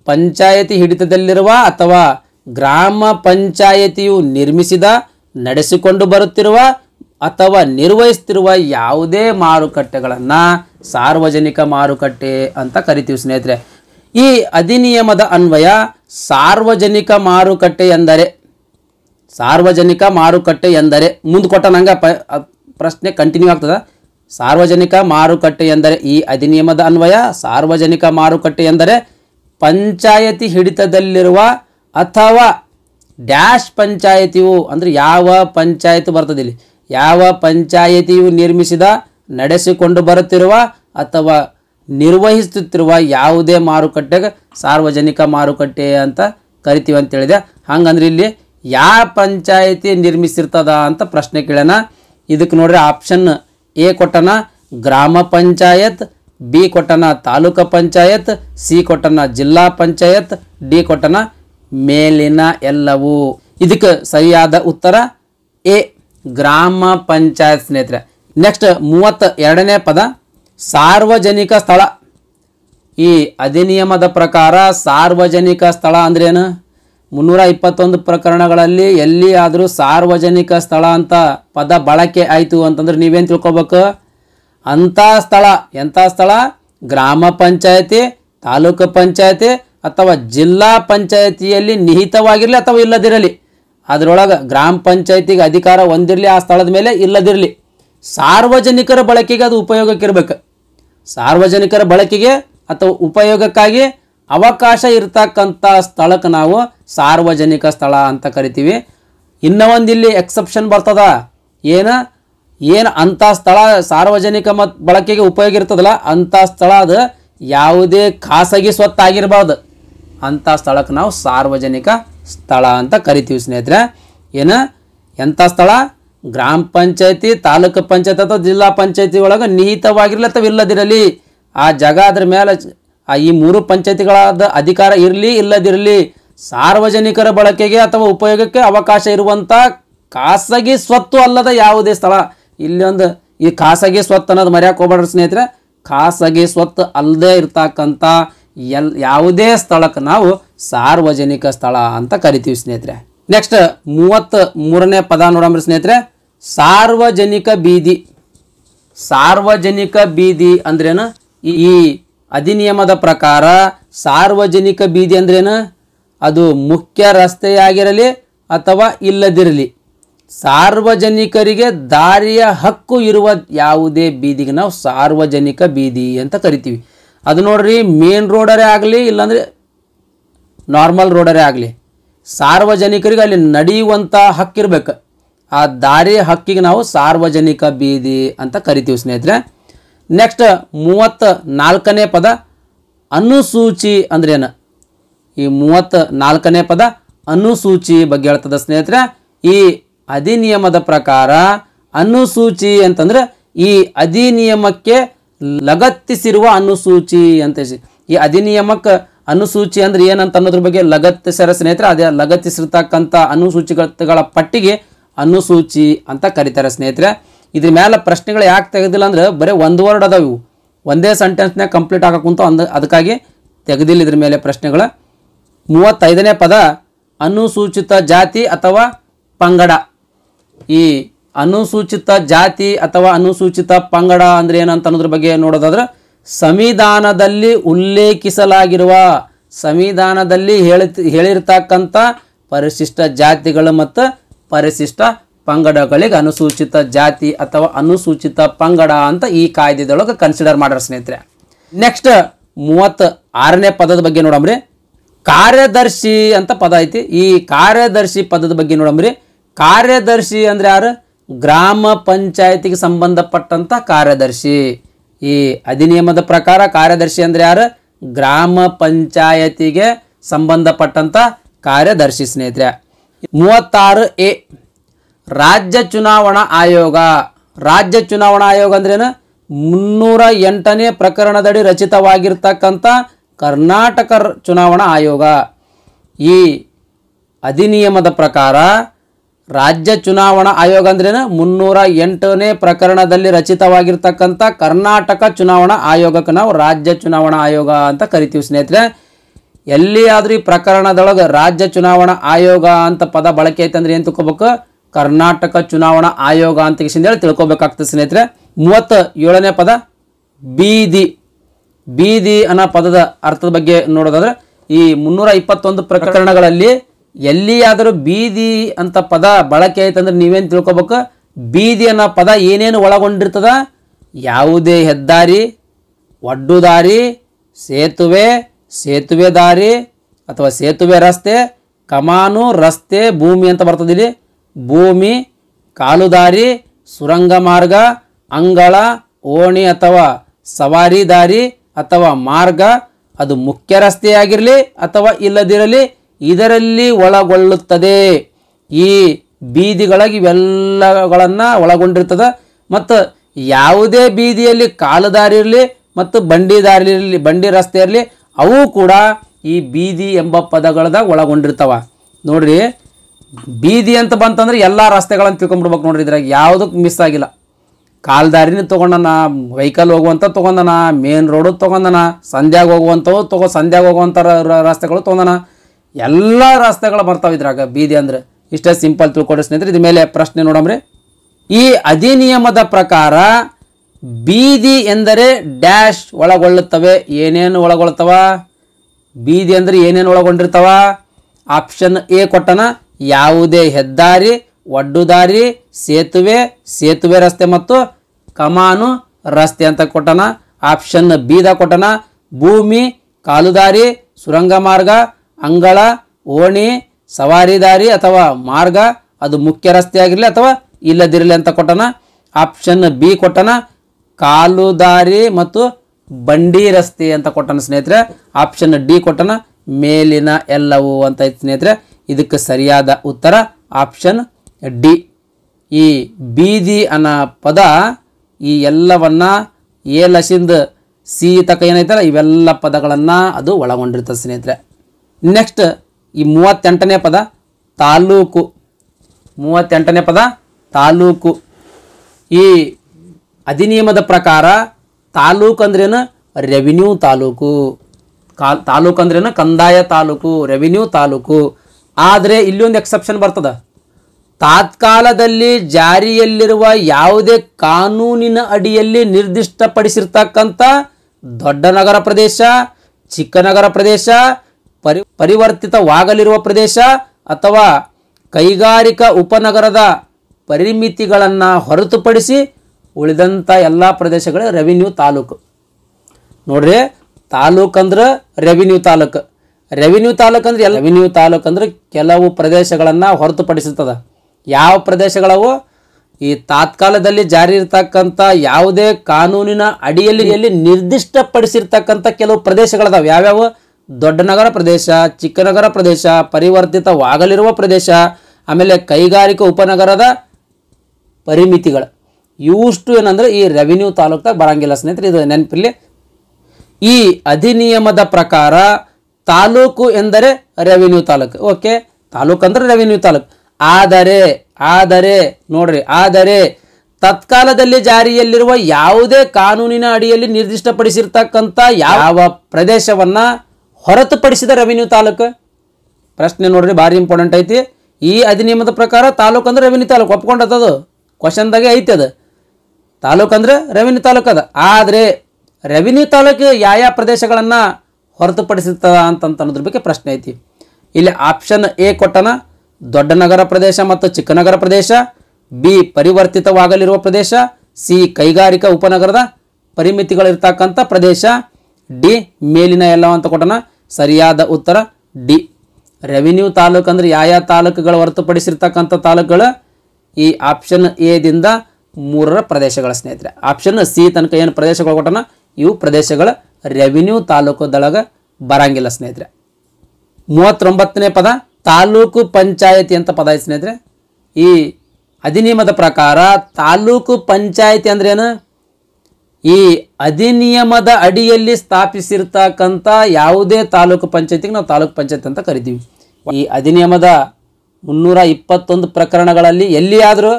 ಪಂಚಾಯತಿ ಹಿಡಿತದಲ್ಲಿರುವ ಅಥವಾ ಗ್ರಾಮ ಪಂಚಾಯತಿಯು ನಿರ್ಮಿಸಿದ ನಡೆಸಿಕೊಂಡು ಬರುತ್ತಿರುವ ಅಥವಾ ನಿರ್ವಹಿಸ್ತಿರುವ ಯಾವುದೇ ಮಾರುಕಟ್ಟೆಗಳನ್ನು ಸಾರ್ವಜನಿಕ ಮಾರುಕಟ್ಟೆ ಅಂತ ಕರಿತೀವಿ ಸ್ನೇಹಿತರೆ ಈ ಅಧಿನಿಯಮದ ಅನ್ವಯ ಸಾರ್ವಜನಿಕ ಮಾರುಕಟ್ಟೆ ಎಂದರೆ ಸಾರ್ವಜನಿಕ ಮಾರುಕಟ್ಟೆ ಎಂದರೆ ಮುಂದೆ ಕೊಟ್ಟ ನಂಗೆ ಪ್ರಶ್ನೆ ಕಂಟಿನ್ಯೂ ಆಗ್ತದೆ ಸಾರ್ವಜನಿಕ ಮಾರುಕಟ್ಟೆ ಎಂದರೆ ಈ ಅಧಿನಿಯಮದ ಅನ್ವಯ ಸಾರ್ವಜನಿಕ ಮಾರುಕಟ್ಟೆ ಎಂದರೆ ಪಂಚಾಯತಿ ಹಿಡಿತದಲ್ಲಿರುವ ಅಥವಾ ಡ್ಯಾಶ್ ಪಂಚಾಯತಿಯು ಅಂದರೆ ಯಾವ ಪಂಚಾಯತ್ ಬರ್ತದೆ ಇಲ್ಲಿ ಯಾವ ಪಂಚಾಯಿತಿಯು ನಿರ್ಮಿಸಿದ ನಡೆಸಿಕೊಂಡು ಬರುತ್ತಿರುವ ಅಥವಾ ನಿರ್ವಹಿಸುತ್ತಿರುವ ಯಾವುದೇ ಮಾರುಕಟ್ಟೆಗೆ ಸಾರ್ವಜನಿಕ ಮಾರುಕಟ್ಟೆ ಅಂತ ಕರಿತೀವಿ ಅಂತೇಳಿದೆ ಹಂಗಂದ್ರೆ ಇಲ್ಲಿ ಯಾವ ಪಂಚಾಯಿತಿ ನಿರ್ಮಿಸಿರ್ತದ ಅಂತ ಪ್ರಶ್ನೆ ಕೇಳೋಣ ಇದಕ್ಕೆ ನೋಡ್ರಿ ಆಪ್ಷನ್ ಎ ಕೊಟ್ಟನ ಗ್ರಾಮ ಪಂಚಾಯತ್ ಬಿ ಕೊಟ್ಟನ ತಾಲೂಕು ಪಂಚಾಯತ್ ಸಿ ಕೊಟ್ಟನ ಜಿಲ್ಲಾ ಪಂಚಾಯತ್ ಡಿ ಕೊಟ್ಟನ ಮೇಲಿನ ಎಲ್ಲವೂ ಇದಕ್ಕೆ ಸರಿಯಾದ ಉತ್ತರ ಎ ಗ್ರಾಮ ಪಂಚಾಯತ್ ಸ್ನೇಹಿತರೆ ನೆಕ್ಸ್ಟ್ ಮೂವತ್ತ ಎರಡನೇ ಪದ ಸಾರ್ವಜನಿಕ ಸ್ಥಳ ಈ ಅಧಿನಿಯಮದ ಪ್ರಕಾರ ಸಾರ್ವಜನಿಕ ಸ್ಥಳ ಅಂದ್ರೇನು ಮುನ್ನೂರ ಇಪ್ಪತ್ತೊಂದು ಪ್ರಕರಣಗಳಲ್ಲಿ ಎಲ್ಲಿ ಆದರೂ ಸಾರ್ವಜನಿಕ ಸ್ಥಳ ಅಂತ ಪದ ಬಳಕೆ ಆಯಿತು ಅಂತಂದ್ರೆ ನೀವೇನು ತಿಳ್ಕೊಬೇಕು ಅಂಥ ಸ್ಥಳ ಎಂಥ ಸ್ಥಳ ಗ್ರಾಮ ಪಂಚಾಯತಿ ತಾಲೂಕು ಪಂಚಾಯತಿ ಅಥವಾ ಜಿಲ್ಲಾ ಪಂಚಾಯತಿಯಲ್ಲಿ ನಿಹಿತವಾಗಿರಲಿ ಅಥವಾ ಇಲ್ಲದಿರಲಿ ಅದರೊಳಗೆ ಗ್ರಾಮ ಪಂಚಾಯತಿಗೆ ಅಧಿಕಾರ ಹೊಂದಿರಲಿ ಆ ಸ್ಥಳದ ಮೇಲೆ ಇಲ್ಲದಿರಲಿ ಸಾರ್ವಜನಿಕರ ಬಳಕೆಗೆ ಅದು ಇರಬೇಕು ಸಾರ್ವಜನಿಕರ ಬಳಕೆಗೆ ಅಥವಾ ಉಪಯೋಗಕ್ಕಾಗಿ ಅವಕಾಶ ಇರ್ತಕ್ಕಂಥ ಸ್ಥಳಕ್ಕೆ ನಾವು ಸಾರ್ವಜನಿಕ ಸ್ಥಳ ಅಂತ ಕರಿತೀವಿ ಇನ್ನೂ ಒಂದು ಇಲ್ಲಿ ಎಕ್ಸೆಪ್ಷನ್ ಬರ್ತದ ಏನು ಏನು ಅಂಥ ಸ್ಥಳ ಸಾರ್ವಜನಿಕ ಮತ್ತು ಬಳಕೆಗೆ ಉಪಯೋಗ ಇರ್ತದಲ್ಲ ಅಂಥ ಸ್ಥಳ ಅದು ಯಾವುದೇ ಖಾಸಗಿ ಸ್ವತ್ತಾಗಿರ್ಬಾರ್ದು ಅಂಥ ಸ್ಥಳಕ್ಕೆ ನಾವು ಸಾರ್ವಜನಿಕ ಸ್ಥಳ ಅಂತ ಕರಿತೀವಿ ಸ್ನೇಹಿತರೆ ಏನು ಎಂಥ ಸ್ಥಳ ಗ್ರಾಮ ಪಂಚಾಯತಿ ತಾಲೂಕು ಪಂಚಾಯತ್ ಅಥವಾ ಜಿಲ್ಲಾ ಪಂಚಾಯತಿ ಒಳಗೆ ನಿಹಿತವಾಗಿರಲಿ ಅಥವಾ ಇಲ್ಲದಿರಲಿ ಆ ಜಾಗ ಅದ್ರ ಮೇಲೆ ಈ ಮೂರು ಪಂಚಾಯತಿಗಳಾದ ಅಧಿಕಾರ ಇರಲಿ ಇಲ್ಲದಿರಲಿ ಸಾರ್ವಜನಿಕರ ಬಳಕೆಗೆ ಅಥವಾ ಉಪಯೋಗಕ್ಕೆ ಅವಕಾಶ ಇರುವಂಥ ಖಾಸಗಿ ಸ್ವತ್ತು ಅಲ್ಲದ ಯಾವುದೇ ಸ್ಥಳ ಇಲ್ಲೊಂದು ಈ ಖಾಸಗಿ ಸ್ವತ್ತು ಅನ್ನೋದು ಮರ್ಯಾಕೆ ಸ್ನೇಹಿತರೆ ಖಾಸಗಿ ಸ್ವತ್ತು ಅಲ್ಲದೆ ಇರ್ತಕ್ಕಂಥ ಎಲ್ ಯಾವುದೇ ಸ್ಥಳಕ್ಕೆ ನಾವು ಸಾರ್ವಜನಿಕ ಸ್ಥಳ ಅಂತ ಕರಿತೀವಿ ಸ್ನೇಹಿತರೆ ನೆಕ್ಸ್ಟ್ ಮೂವತ್ತ್ ಮೂರನೇ ಪದ ನೋಡಂಬ್ರಿ ಸ್ನೇಹಿತರೆ ಸಾರ್ವಜನಿಕ ಬೀದಿ ಸಾರ್ವಜನಿಕ ಬೀದಿ ಅಂದ್ರೇನು ಈ ಅಧಿನಿಯಮದ ಪ್ರಕಾರ ಸಾರ್ವಜನಿಕ ಬೀದಿ ಅಂದ್ರೇನು ಅದು ಮುಖ್ಯ ರಸ್ತೆಯಾಗಿರಲಿ ಅಥವಾ ಇಲ್ಲದಿರಲಿ ಸಾರ್ವಜನಿಕರಿಗೆ ದಾರಿಯ ಹಕ್ಕು ಇರುವ ಯಾವುದೇ ಬೀದಿಗೆ ನಾವು ಸಾರ್ವಜನಿಕ ಬೀದಿ ಅಂತ ಕರಿತೀವಿ ಅದು ನೋಡ್ರಿ ಮೇನ್ ರೋಡರೇ ಆಗಲಿ ಇಲ್ಲಾಂದ್ರೆ ನಾರ್ಮಲ್ ರೋಡರೇ ಆಗಲಿ ಸಾರ್ವಜನಿಕರಿಗೆ ಅಲ್ಲಿ ನಡೆಯುವಂಥ ಹಕ್ಕಿರ್ಬೇಕು ಆ ದಾರಿ ಹಕ್ಕಿಗೆ ನಾವು ಸಾರ್ವಜನಿಕ ಬೀದಿ ಅಂತ ಕರಿತೀವಿ ಸ್ನೇಹಿತರೆ ನೆಕ್ಸ್ಟ್ ಮೂವತ್ತ ನಾಲ್ಕನೇ ಪದ ಅನುಸೂಚಿ ಅಂದ್ರೇನು ಈ ಮೂವತ್ತ ನಾಲ್ಕನೇ ಪದ ಅನುಸೂಚಿ ಬಗ್ಗೆ ಹೇಳ್ತದ ಸ್ನೇಹಿತರೆ ಈ ಅಧಿನಿಯಮದ ಪ್ರಕಾರ ಅನುಸೂಚಿ ಅಂತಂದ್ರೆ ಈ ಅಧಿನಿಯಮಕ್ಕೆ ಲಗತ್ತಿಸಿರುವ ಅನುಸೂಚಿ ಅಂತ ಈ ಅಧಿನಿಯಮಕ್ಕೆ ಅನುಸೂಚಿ ಅಂದ್ರೆ ಏನಂತ ಅನ್ನೋದ್ರ ಬಗ್ಗೆ ಲಗತ್ತಿಸರ ಸ್ನೇಹಿತರೆ ಅದೇ ಲಗತ್ತಿಸಿರ್ತಕ್ಕಂಥ ಅನುಸೂಚಿಗಳ ಪಟ್ಟಿಗೆ ಅನುಸೂಚಿ ಅಂತ ಕರೀತಾರೆ ಸ್ನೇಹಿತರೆ ಇದ್ರ ಮೇಲೆ ಪ್ರಶ್ನೆಗಳು ಯಾಕೆ ತೆಗೆದಿಲ್ಲ ಅಂದ್ರೆ ಬರೀ ಒಂದು ವರ್ಡ್ ಅದಾವ ಇವು ಒಂದೇ ಸೆಂಟೆನ್ಸ್ನಾಗ ಕಂಪ್ಲೀಟ್ ಆಗಕ್ಕಂತೂ ಒಂದು ಅದಕ್ಕಾಗಿ ತೆಗೆದಿಲ್ಲ ಇದ್ರ ಮೇಲೆ ಪ್ರಶ್ನೆಗಳು ಮೂವತ್ತೈದನೇ ಪದ ಅನುಸೂಚಿತ ಜಾತಿ ಅಥವಾ ಪಂಗಡ ಈ ಅನುಸೂಚಿತ ಜಾತಿ ಅಥವಾ ಅನುಸೂಚಿತ ಪಂಗಡ ಅಂದರೆ ಏನಂತ ಅನ್ನೋದ್ರ ಬಗ್ಗೆ ನೋಡೋದಾದ್ರೆ ಸಂವಿಧಾನದಲ್ಲಿ ಉಲ್ಲೇಖಿಸಲಾಗಿರುವ ಸಂವಿಧಾನದಲ್ಲಿ ಹೇಳಿ ಹೇಳಿರ್ತಕ್ಕಂಥ ಪರಿಶಿಷ್ಟ ಜಾತಿಗಳು ಮತ್ತು ಪರಿಶಿಷ್ಟ ಪಂಗಡಗಳಿಗೆ ಅನುಸೂಚಿತ ಜಾತಿ ಅಥವಾ ಅನುಸೂಚಿತ ಪಂಗಡ ಅಂತ ಈ ಕಾಯ್ದೆದೊಳಗೆ ಕನ್ಸಿಡರ್ ಮಾಡ್ರ ಸ್ನೇಹಿತರೆ ನೆಕ್ಸ್ಟ್ ಮೂವತ್ತು ಆರನೇ ಪದದ ಬಗ್ಗೆ ನೋಡಮ್ರಿ ಕಾರ್ಯದರ್ಶಿ ಅಂತ ಪದ ಐತಿ ಈ ಕಾರ್ಯದರ್ಶಿ ಪದದ ಬಗ್ಗೆ ನೋಡಮ್ರಿ ಕಾರ್ಯದರ್ಶಿ ಅಂದ್ರೆ ಯಾರು ಗ್ರಾಮ ಪಂಚಾಯತಿಗೆ ಸಂಬಂಧಪಟ್ಟಂಥ ಕಾರ್ಯದರ್ಶಿ ಈ ಅಧಿನಿಯಮದ ಪ್ರಕಾರ ಕಾರ್ಯದರ್ಶಿ ಅಂದರೆ ಯಾರು ಗ್ರಾಮ ಪಂಚಾಯತಿಗೆ ಸಂಬಂಧಪಟ್ಟಂಥ ಕಾರ್ಯದರ್ಶಿ ಸ್ನೇಹಿತರೆ ಮೂವತ್ತಾರು ಎ ರಾಜ್ಯ ಚುನಾವಣಾ ಆಯೋಗ ರಾಜ್ಯ ಚುನಾವಣಾ ಆಯೋಗ ಅಂದ್ರೇನು ಮುನ್ನೂರ ಎಂಟನೇ ಪ್ರಕರಣದಡಿ ರಚಿತವಾಗಿರ್ತಕ್ಕಂಥ ಕರ್ನಾಟಕ ಚುನಾವಣಾ ಆಯೋಗ ಈ ಅಧಿನಿಯಮದ ಪ್ರಕಾರ ರಾಜ್ಯ ಚುನಾವಣಾ ಆಯೋಗ ಅಂದ್ರೇನು ಮುನ್ನೂರ ಎಂಟನೇ ಪ್ರಕರಣದಲ್ಲಿ ರಚಿತವಾಗಿರ್ತಕ್ಕಂಥ ಕರ್ನಾಟಕ ಚುನಾವಣಾ ಆಯೋಗಕ್ಕೆ ನಾವು ರಾಜ್ಯ ಚುನಾವಣಾ ಆಯೋಗ ಅಂತ ಕರಿತೀವಿ ಸ್ನೇಹಿತರೆ ಎಲ್ಲಿಯಾದ್ರೂ ಈ ಪ್ರಕರಣದೊಳಗೆ ರಾಜ್ಯ ಚುನಾವಣಾ ಆಯೋಗ ಅಂತ ಪದ ಬಳಕೆ ಐತಂದ್ರೆ ಏನು ತಿಳ್ಕೊಬೇಕು ಕರ್ನಾಟಕ ಚುನಾವಣಾ ಆಯೋಗ ಅಂತ ಹೇಳಿ ತಿಳ್ಕೊಬೇಕಾಗ್ತದೆ ಸ್ನೇಹಿತರೆ ಮೂವತ್ತ ಏಳನೇ ಪದ ಬೀದಿ ಬೀದಿ ಅನ್ನೋ ಪದದ ಅರ್ಥದ ಬಗ್ಗೆ ನೋಡೋದಾದ್ರೆ ಈ ಮುನ್ನೂರ ಇಪ್ಪತ್ತೊಂದು ಪ್ರಕರಣಗಳಲ್ಲಿ ಎಲ್ಲಿಯಾದರೂ ಬೀದಿ ಅಂತ ಪದ ಬಳಕೆ ಆಯ್ತಂದ್ರೆ ನೀವೇನು ತಿಳ್ಕೊಬೇಕು ಬೀದಿ ಅನ್ನೋ ಪದ ಏನೇನು ಒಳಗೊಂಡಿರ್ತದ ಯಾವುದೇ ಹೆದ್ದಾರಿ ಒಡ್ಡು ದಾರಿ ಸೇತುವೆ ಸೇತುವೆ ದಾರಿ ಅಥವಾ ಸೇತುವೆ ರಸ್ತೆ ಕಮಾನು ರಸ್ತೆ ಭೂಮಿ ಅಂತ ಬರ್ತದಿಲ್ಲಿ ಇಲ್ಲಿ ಭೂಮಿ ಕಾಲುದಾರಿ ಸುರಂಗ ಮಾರ್ಗ ಅಂಗಳ ಓಣಿ ಅಥವಾ ಸವಾರಿ ದಾರಿ ಅಥವಾ ಮಾರ್ಗ ಅದು ಮುಖ್ಯ ರಸ್ತೆಯಾಗಿರಲಿ ಅಥವಾ ಇಲ್ಲದಿರಲಿ ಇದರಲ್ಲಿ ಒಳಗೊಳ್ಳುತ್ತದೆ ಈ ಬೀದಿಗಳಿಗೆ ಇವೆಲ್ಲಗಳನ್ನು ಒಳಗೊಂಡಿರ್ತದೆ ಮತ್ತು ಯಾವುದೇ ಬೀದಿಯಲ್ಲಿ ಕಾಲು ದಾರಿ ಇರಲಿ ಮತ್ತು ಬಂಡಿ ದಾರಿ ಇರಲಿ ಬಂಡಿ ರಸ್ತೆ ಇರಲಿ ಅವು ಕೂಡ ಈ ಬೀದಿ ಎಂಬ ಪದಗಳದಾಗ ಒಳಗೊಂಡಿರ್ತಾವ ನೋಡ್ರಿ ಬೀದಿ ಅಂತ ಬಂತಂದ್ರೆ ಎಲ್ಲ ರಸ್ತೆಗಳನ್ನು ತಿಳ್ಕೊಂಬಿಡ್ಬೇಕು ನೋಡ್ರಿ ಇದ್ರಾಗ ಯಾವುದಕ್ಕೆ ಮಿಸ್ ಆಗಿಲ್ಲ ಕಾಲು ದಾರಿನೂ ತೊಗೊಂಡನ ವೆಹಿಕಲ್ ಹೋಗುವಂಥ ತೊಗೊಂಡನ ಮೇನ್ ರೋಡು ತೊಗೊಂಡನ ಸಂಧ್ಯಾಗ ಹೋಗುವಂಥವು ತೊಗೊ ಸಂಧ್ಯಾಗ ಹೋಗುವಂಥ ರಸ್ತೆಗಳು ತೊಗೊಂಡನ ಎಲ್ಲ ರಸ್ತೆಗಳು ಬರ್ತಾವೆ ಇದ್ರಾಗ ಬೀದಿ ಅಂದರೆ ಇಷ್ಟೇ ಸಿಂಪಲ್ ತಿಳ್ಕೊಡ್ರಿ ಸ್ನೇಹಿತರೆ ಇದ್ರ ಮೇಲೆ ಪ್ರಶ್ನೆ ನೋಡಮ್ರಿ ಈ ಅಧಿನಿಯಮದ ಪ್ರಕಾರ ಬೀದಿ ಎಂದರೆ ಡ್ಯಾಶ್ ಒಳಗೊಳ್ಳುತ್ತವೆ ಏನೇನು ಒಳಗೊಳ್ಳುತ್ತವ ಬೀದಿ ಅಂದರೆ ಏನೇನು ಒಳಗೊಂಡಿರ್ತವ ಆಪ್ಷನ್ ಎ ಕೊಟ್ಟನ ಯಾವುದೇ ಹೆದ್ದಾರಿ ಒಡ್ಡುದಾರಿ ಸೇತುವೆ ಸೇತುವೆ ರಸ್ತೆ ಮತ್ತು ಕಮಾನು ರಸ್ತೆ ಅಂತ ಕೊಟ್ಟನ ಆಪ್ಷನ್ ಬೀದ ಕೊಟ್ಟನ ಭೂಮಿ ಕಾಲುದಾರಿ ಸುರಂಗ ಮಾರ್ಗ ಅಂಗಳ ಓಣಿ ಸವಾರಿದಾರಿ ಅಥವಾ ಮಾರ್ಗ ಅದು ಮುಖ್ಯ ರಸ್ತೆ ಆಗಿರಲಿ ಅಥವಾ ಇಲ್ಲದಿರಲಿ ಅಂತ ಕೊಟ್ಟನ ಆಪ್ಷನ್ ಬಿ ಕೊಟ್ಟನ ದಾರಿ ಮತ್ತು ಬಂಡಿ ರಸ್ತೆ ಅಂತ ಕೊಟ್ಟನ ಸ್ನೇಹಿತರೆ ಆಪ್ಷನ್ ಡಿ ಕೊಟ್ಟನ ಮೇಲಿನ ಎಲ್ಲವೂ ಅಂತ ಸ್ನೇಹಿತರೆ ಇದಕ್ಕೆ ಸರಿಯಾದ ಉತ್ತರ ಆಪ್ಷನ್ ಡಿ ಈ ಬೀದಿ ಅನ್ನೋ ಪದ ಈ ಎಲ್ಲವನ್ನು ಲಸಿಂದ ಸಿ ತಕ ಏನೈತಲ್ಲ ಇವೆಲ್ಲ ಪದಗಳನ್ನು ಅದು ಒಳಗೊಂಡಿರ್ತದೆ ಸ್ನೇಹಿತರೆ ನೆಕ್ಸ್ಟ್ ಈ ಮೂವತ್ತೆಂಟನೇ ಪದ ತಾಲೂಕು ಮೂವತ್ತೆಂಟನೇ ಪದ ತಾಲೂಕು ಈ ಅಧಿನಿಯಮದ ಪ್ರಕಾರ ತಾಲೂಕು ಅಂದ್ರೇನು ರೆವಿನ್ಯೂ ತಾಲೂಕು ಕಾ ತಾಲೂಕು ಅಂದ್ರೇನು ಕಂದಾಯ ತಾಲೂಕು ರೆವಿನ್ಯೂ ತಾಲೂಕು ಆದರೆ ಇಲ್ಲೊಂದು ಎಕ್ಸೆಪ್ಷನ್ ಬರ್ತದ ತಾತ್ಕಾಲದಲ್ಲಿ ಜಾರಿಯಲ್ಲಿರುವ ಯಾವುದೇ ಕಾನೂನಿನ ಅಡಿಯಲ್ಲಿ ನಿರ್ದಿಷ್ಟಪಡಿಸಿರ್ತಕ್ಕಂಥ ದೊಡ್ಡ ನಗರ ಪ್ರದೇಶ ಚಿಕ್ಕ ನಗರ ಪ್ರದೇಶ ಪರಿ ಪರಿವರ್ತಿತವಾಗಲಿರುವ ಪ್ರದೇಶ ಅಥವಾ ಕೈಗಾರಿಕಾ ಉಪನಗರದ ಪರಿಮಿತಿಗಳನ್ನು ಹೊರತುಪಡಿಸಿ ಉಳಿದಂಥ ಎಲ್ಲ ಪ್ರದೇಶಗಳ ರೆವಿನ್ಯೂ ತಾಲೂಕು ನೋಡ್ರಿ ತಾಲೂಕು ಅಂದ್ರೆ ರೆವಿನ್ಯೂ ತಾಲೂಕು ರೆವಿನ್ಯೂ ತಾಲೂಕು ಅಂದ್ರೆ ಎಲ್ಲ ರೆವಿನ್ಯೂ ತಾಲೂಕು ಅಂದ್ರೆ ಕೆಲವು ಪ್ರದೇಶಗಳನ್ನು ಹೊರತುಪಡಿಸುತ್ತದೆ ಯಾವ ಪ್ರದೇಶಗಳವು ಈ ತಾತ್ಕಾಲದಲ್ಲಿ ಜಾರಿ ಇರ್ತಕ್ಕಂಥ ಯಾವುದೇ ಕಾನೂನಿನ ಅಡಿಯಲ್ಲಿ ನಿರ್ದಿಷ್ಟಪಡಿಸಿರ್ತಕ್ಕಂಥ ಕೆಲವು ಪ್ರದೇಶಗಳದಾವೆ ಯಾವ್ಯಾವ ದೊಡ್ಡ ನಗರ ಪ್ರದೇಶ ಚಿಕ್ಕ ನಗರ ಪ್ರದೇಶ ಪರಿವರ್ತಿತವಾಗಲಿರುವ ಪ್ರದೇಶ ಆಮೇಲೆ ಕೈಗಾರಿಕಾ ಉಪನಗರದ ಪರಿಮಿತಿಗಳು ಇವುಷ್ಟು ಏನಂದರೆ ಈ ರೆವಿನ್ಯೂ ತಾಲೂಕ್ದಾಗ ಬರಂಗಿಲ್ಲ ಸ್ನೇಹಿತರೆ ಇದು ನೆನಪಿಲ್ಲಿ ಈ ಅಧಿನಿಯಮದ ಪ್ರಕಾರ ತಾಲೂಕು ಎಂದರೆ ರೆವಿನ್ಯೂ ತಾಲೂಕು ಓಕೆ ತಾಲೂಕು ಅಂದರೆ ರೆವಿನ್ಯೂ ತಾಲೂಕು ಆದರೆ ಆದರೆ ನೋಡ್ರಿ ಆದರೆ ತತ್ಕಾಲದಲ್ಲಿ ಜಾರಿಯಲ್ಲಿರುವ ಯಾವುದೇ ಕಾನೂನಿನ ಅಡಿಯಲ್ಲಿ ನಿರ್ದಿಷ್ಟಪಡಿಸಿರ್ತಕ್ಕಂಥ ಯಾವ ಪ್ರದೇಶವನ್ನು ಹೊರತುಪಡಿಸಿದ ರೆವಿನ್ಯೂ ತಾಲೂಕು ಪ್ರಶ್ನೆ ನೋಡ್ರಿ ಭಾರಿ ಇಂಪಾರ್ಟೆಂಟ್ ಐತಿ ಈ ಅಧಿನಿಯಮದ ಪ್ರಕಾರ ತಾಲೂಕು ಅಂದ್ರೆ ರೆವಿನ್ಯೂ ತಾಲೂಕು ಒಪ್ಕೊಂಡದ್ದು ಕ್ವಶನ್ದಾಗೆ ಐತಿ ಅದು ತಾಲೂಕು ಅಂದರೆ ರೆವಿನ್ಯೂ ತಾಲೂಕು ಅದ ಆದರೆ ರೆವಿನ್ಯೂ ತಾಲೂಕು ಯಾವ ಯಾವ ಪ್ರದೇಶಗಳನ್ನು ಹೊರತುಪಡಿಸುತ್ತದ ಅಂತ ಅನ್ನೋದ್ರ ಬಗ್ಗೆ ಪ್ರಶ್ನೆ ಐತಿ ಇಲ್ಲಿ ಆಪ್ಷನ್ ಎ ಕೊಟ್ಟನ ದೊಡ್ಡ ನಗರ ಪ್ರದೇಶ ಮತ್ತು ಚಿಕ್ಕ ನಗರ ಪ್ರದೇಶ ಬಿ ಪರಿವರ್ತಿತವಾಗಲಿರುವ ಪ್ರದೇಶ ಸಿ ಕೈಗಾರಿಕಾ ಉಪನಗರದ ಪರಿಮಿತಿಗಳಿರ್ತಕ್ಕಂಥ ಪ್ರದೇಶ ಡಿ ಮೇಲಿನ ಎಲ್ಲ ಅಂತ ಕೊಟ್ಟನ ಸರಿಯಾದ ಉತ್ತರ ಡಿ ರೆವಿನ್ಯೂ ತಾಲೂಕು ಅಂದರೆ ಯಾವ ತಾಲೂಕುಗಳು ಹೊರತುಪಡಿಸಿರ್ತಕ್ಕಂಥ ತಾಲೂಕುಗಳು ಈ ಆಪ್ಷನ್ ಎದಿಂದ ಮೂರರ ಪ್ರದೇಶಗಳ ಸ್ನೇಹಿತರೆ ಆಪ್ಷನ್ ಸಿ ತನಕ ಏನು ಪ್ರದೇಶಗಳು ಕೊಟ್ಟನ ಇವು ಪ್ರದೇಶಗಳ ರೆವಿನ್ಯೂ ತಾಲೂಕುದೊಳಗೆ ಬರಂಗಿಲ್ಲ ಸ್ನೇಹಿತರೆ ಮೂವತ್ತೊಂಬತ್ತನೇ ಪದ ತಾಲೂಕು ಪಂಚಾಯತಿ ಅಂತ ಪದ ಸ್ನೇಹಿತರೆ ಈ ಅಧಿನಿಯಮದ ಪ್ರಕಾರ ತಾಲೂಕು ಪಂಚಾಯತಿ ಅಂದ್ರೇನು ಈ ಅಧಿನಿಯಮದ ಅಡಿಯಲ್ಲಿ ಸ್ಥಾಪಿಸಿರ್ತಕ್ಕಂಥ ಯಾವುದೇ ತಾಲೂಕು ಪಂಚಾಯತಿಗೆ ನಾವು ತಾಲೂಕು ಪಂಚಾಯತ್ ಅಂತ ಕರಿತೀವಿ ಈ ಅಧಿನಿಯಮದ ಮುನ್ನೂರ ಇಪ್ಪತ್ತೊಂದು ಪ್ರಕರಣಗಳಲ್ಲಿ ಎಲ್ಲಿಯಾದರೂ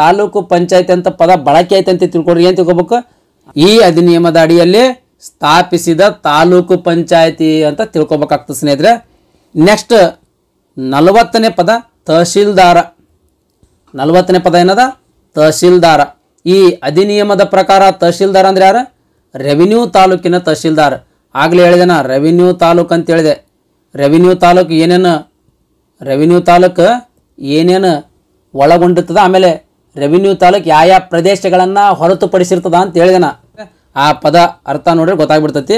ತಾಲೂಕು ಪಂಚಾಯತ್ ಅಂತ ಪದ ಬಳಕೆ ಐತೆ ಅಂತ ತಿಳ್ಕೊಡ್ರಿ ಏನು ತಿಳ್ಕೊಬೇಕು ಈ ಅಧಿನಿಯಮದ ಅಡಿಯಲ್ಲಿ ಸ್ಥಾಪಿಸಿದ ತಾಲೂಕು ಪಂಚಾಯತಿ ಅಂತ ತಿಳ್ಕೊಬೇಕಾಗ್ತದೆ ಸ್ನೇಹಿತರೆ ನೆಕ್ಸ್ಟ್ ನಲವತ್ತನೇ ಪದ ತಹಶೀಲ್ದಾರ ನಲವತ್ತನೇ ಪದ ಏನದ ತಹಶೀಲ್ದಾರ ಈ ಅಧಿನಿಯಮದ ಪ್ರಕಾರ ತಹಶೀಲ್ದಾರ್ ಅಂದ್ರೆ ಯಾರು ರೆವಿನ್ಯೂ ತಾಲೂಕಿನ ತಹಶೀಲ್ದಾರ್ ಆಗಲೇ ಹೇಳಿದೆ ನಾ ರೆವಿನ್ಯೂ ತಾಲೂಕ್ ಅಂತ ಹೇಳಿದೆ ರೆವಿನ್ಯೂ ತಾಲೂಕ್ ಏನೇನು ರೆವಿನ್ಯೂ ತಾಲೂಕ್ ಏನೇನು ಒಳಗೊಂಡಿರ್ತದ ಆಮೇಲೆ ರೆವಿನ್ಯೂ ತಾಲೂಕ್ ಯಾವ ಯಾವ ಪ್ರದೇಶಗಳನ್ನು ಹೊರತುಪಡಿಸಿರ್ತದ ಅಂತ ಹೇಳಿದೆ ನಾ ಆ ಪದ ಅರ್ಥ ನೋಡ್ರಿ ಗೊತ್ತಾಗ್ಬಿಡ್ತೈತಿ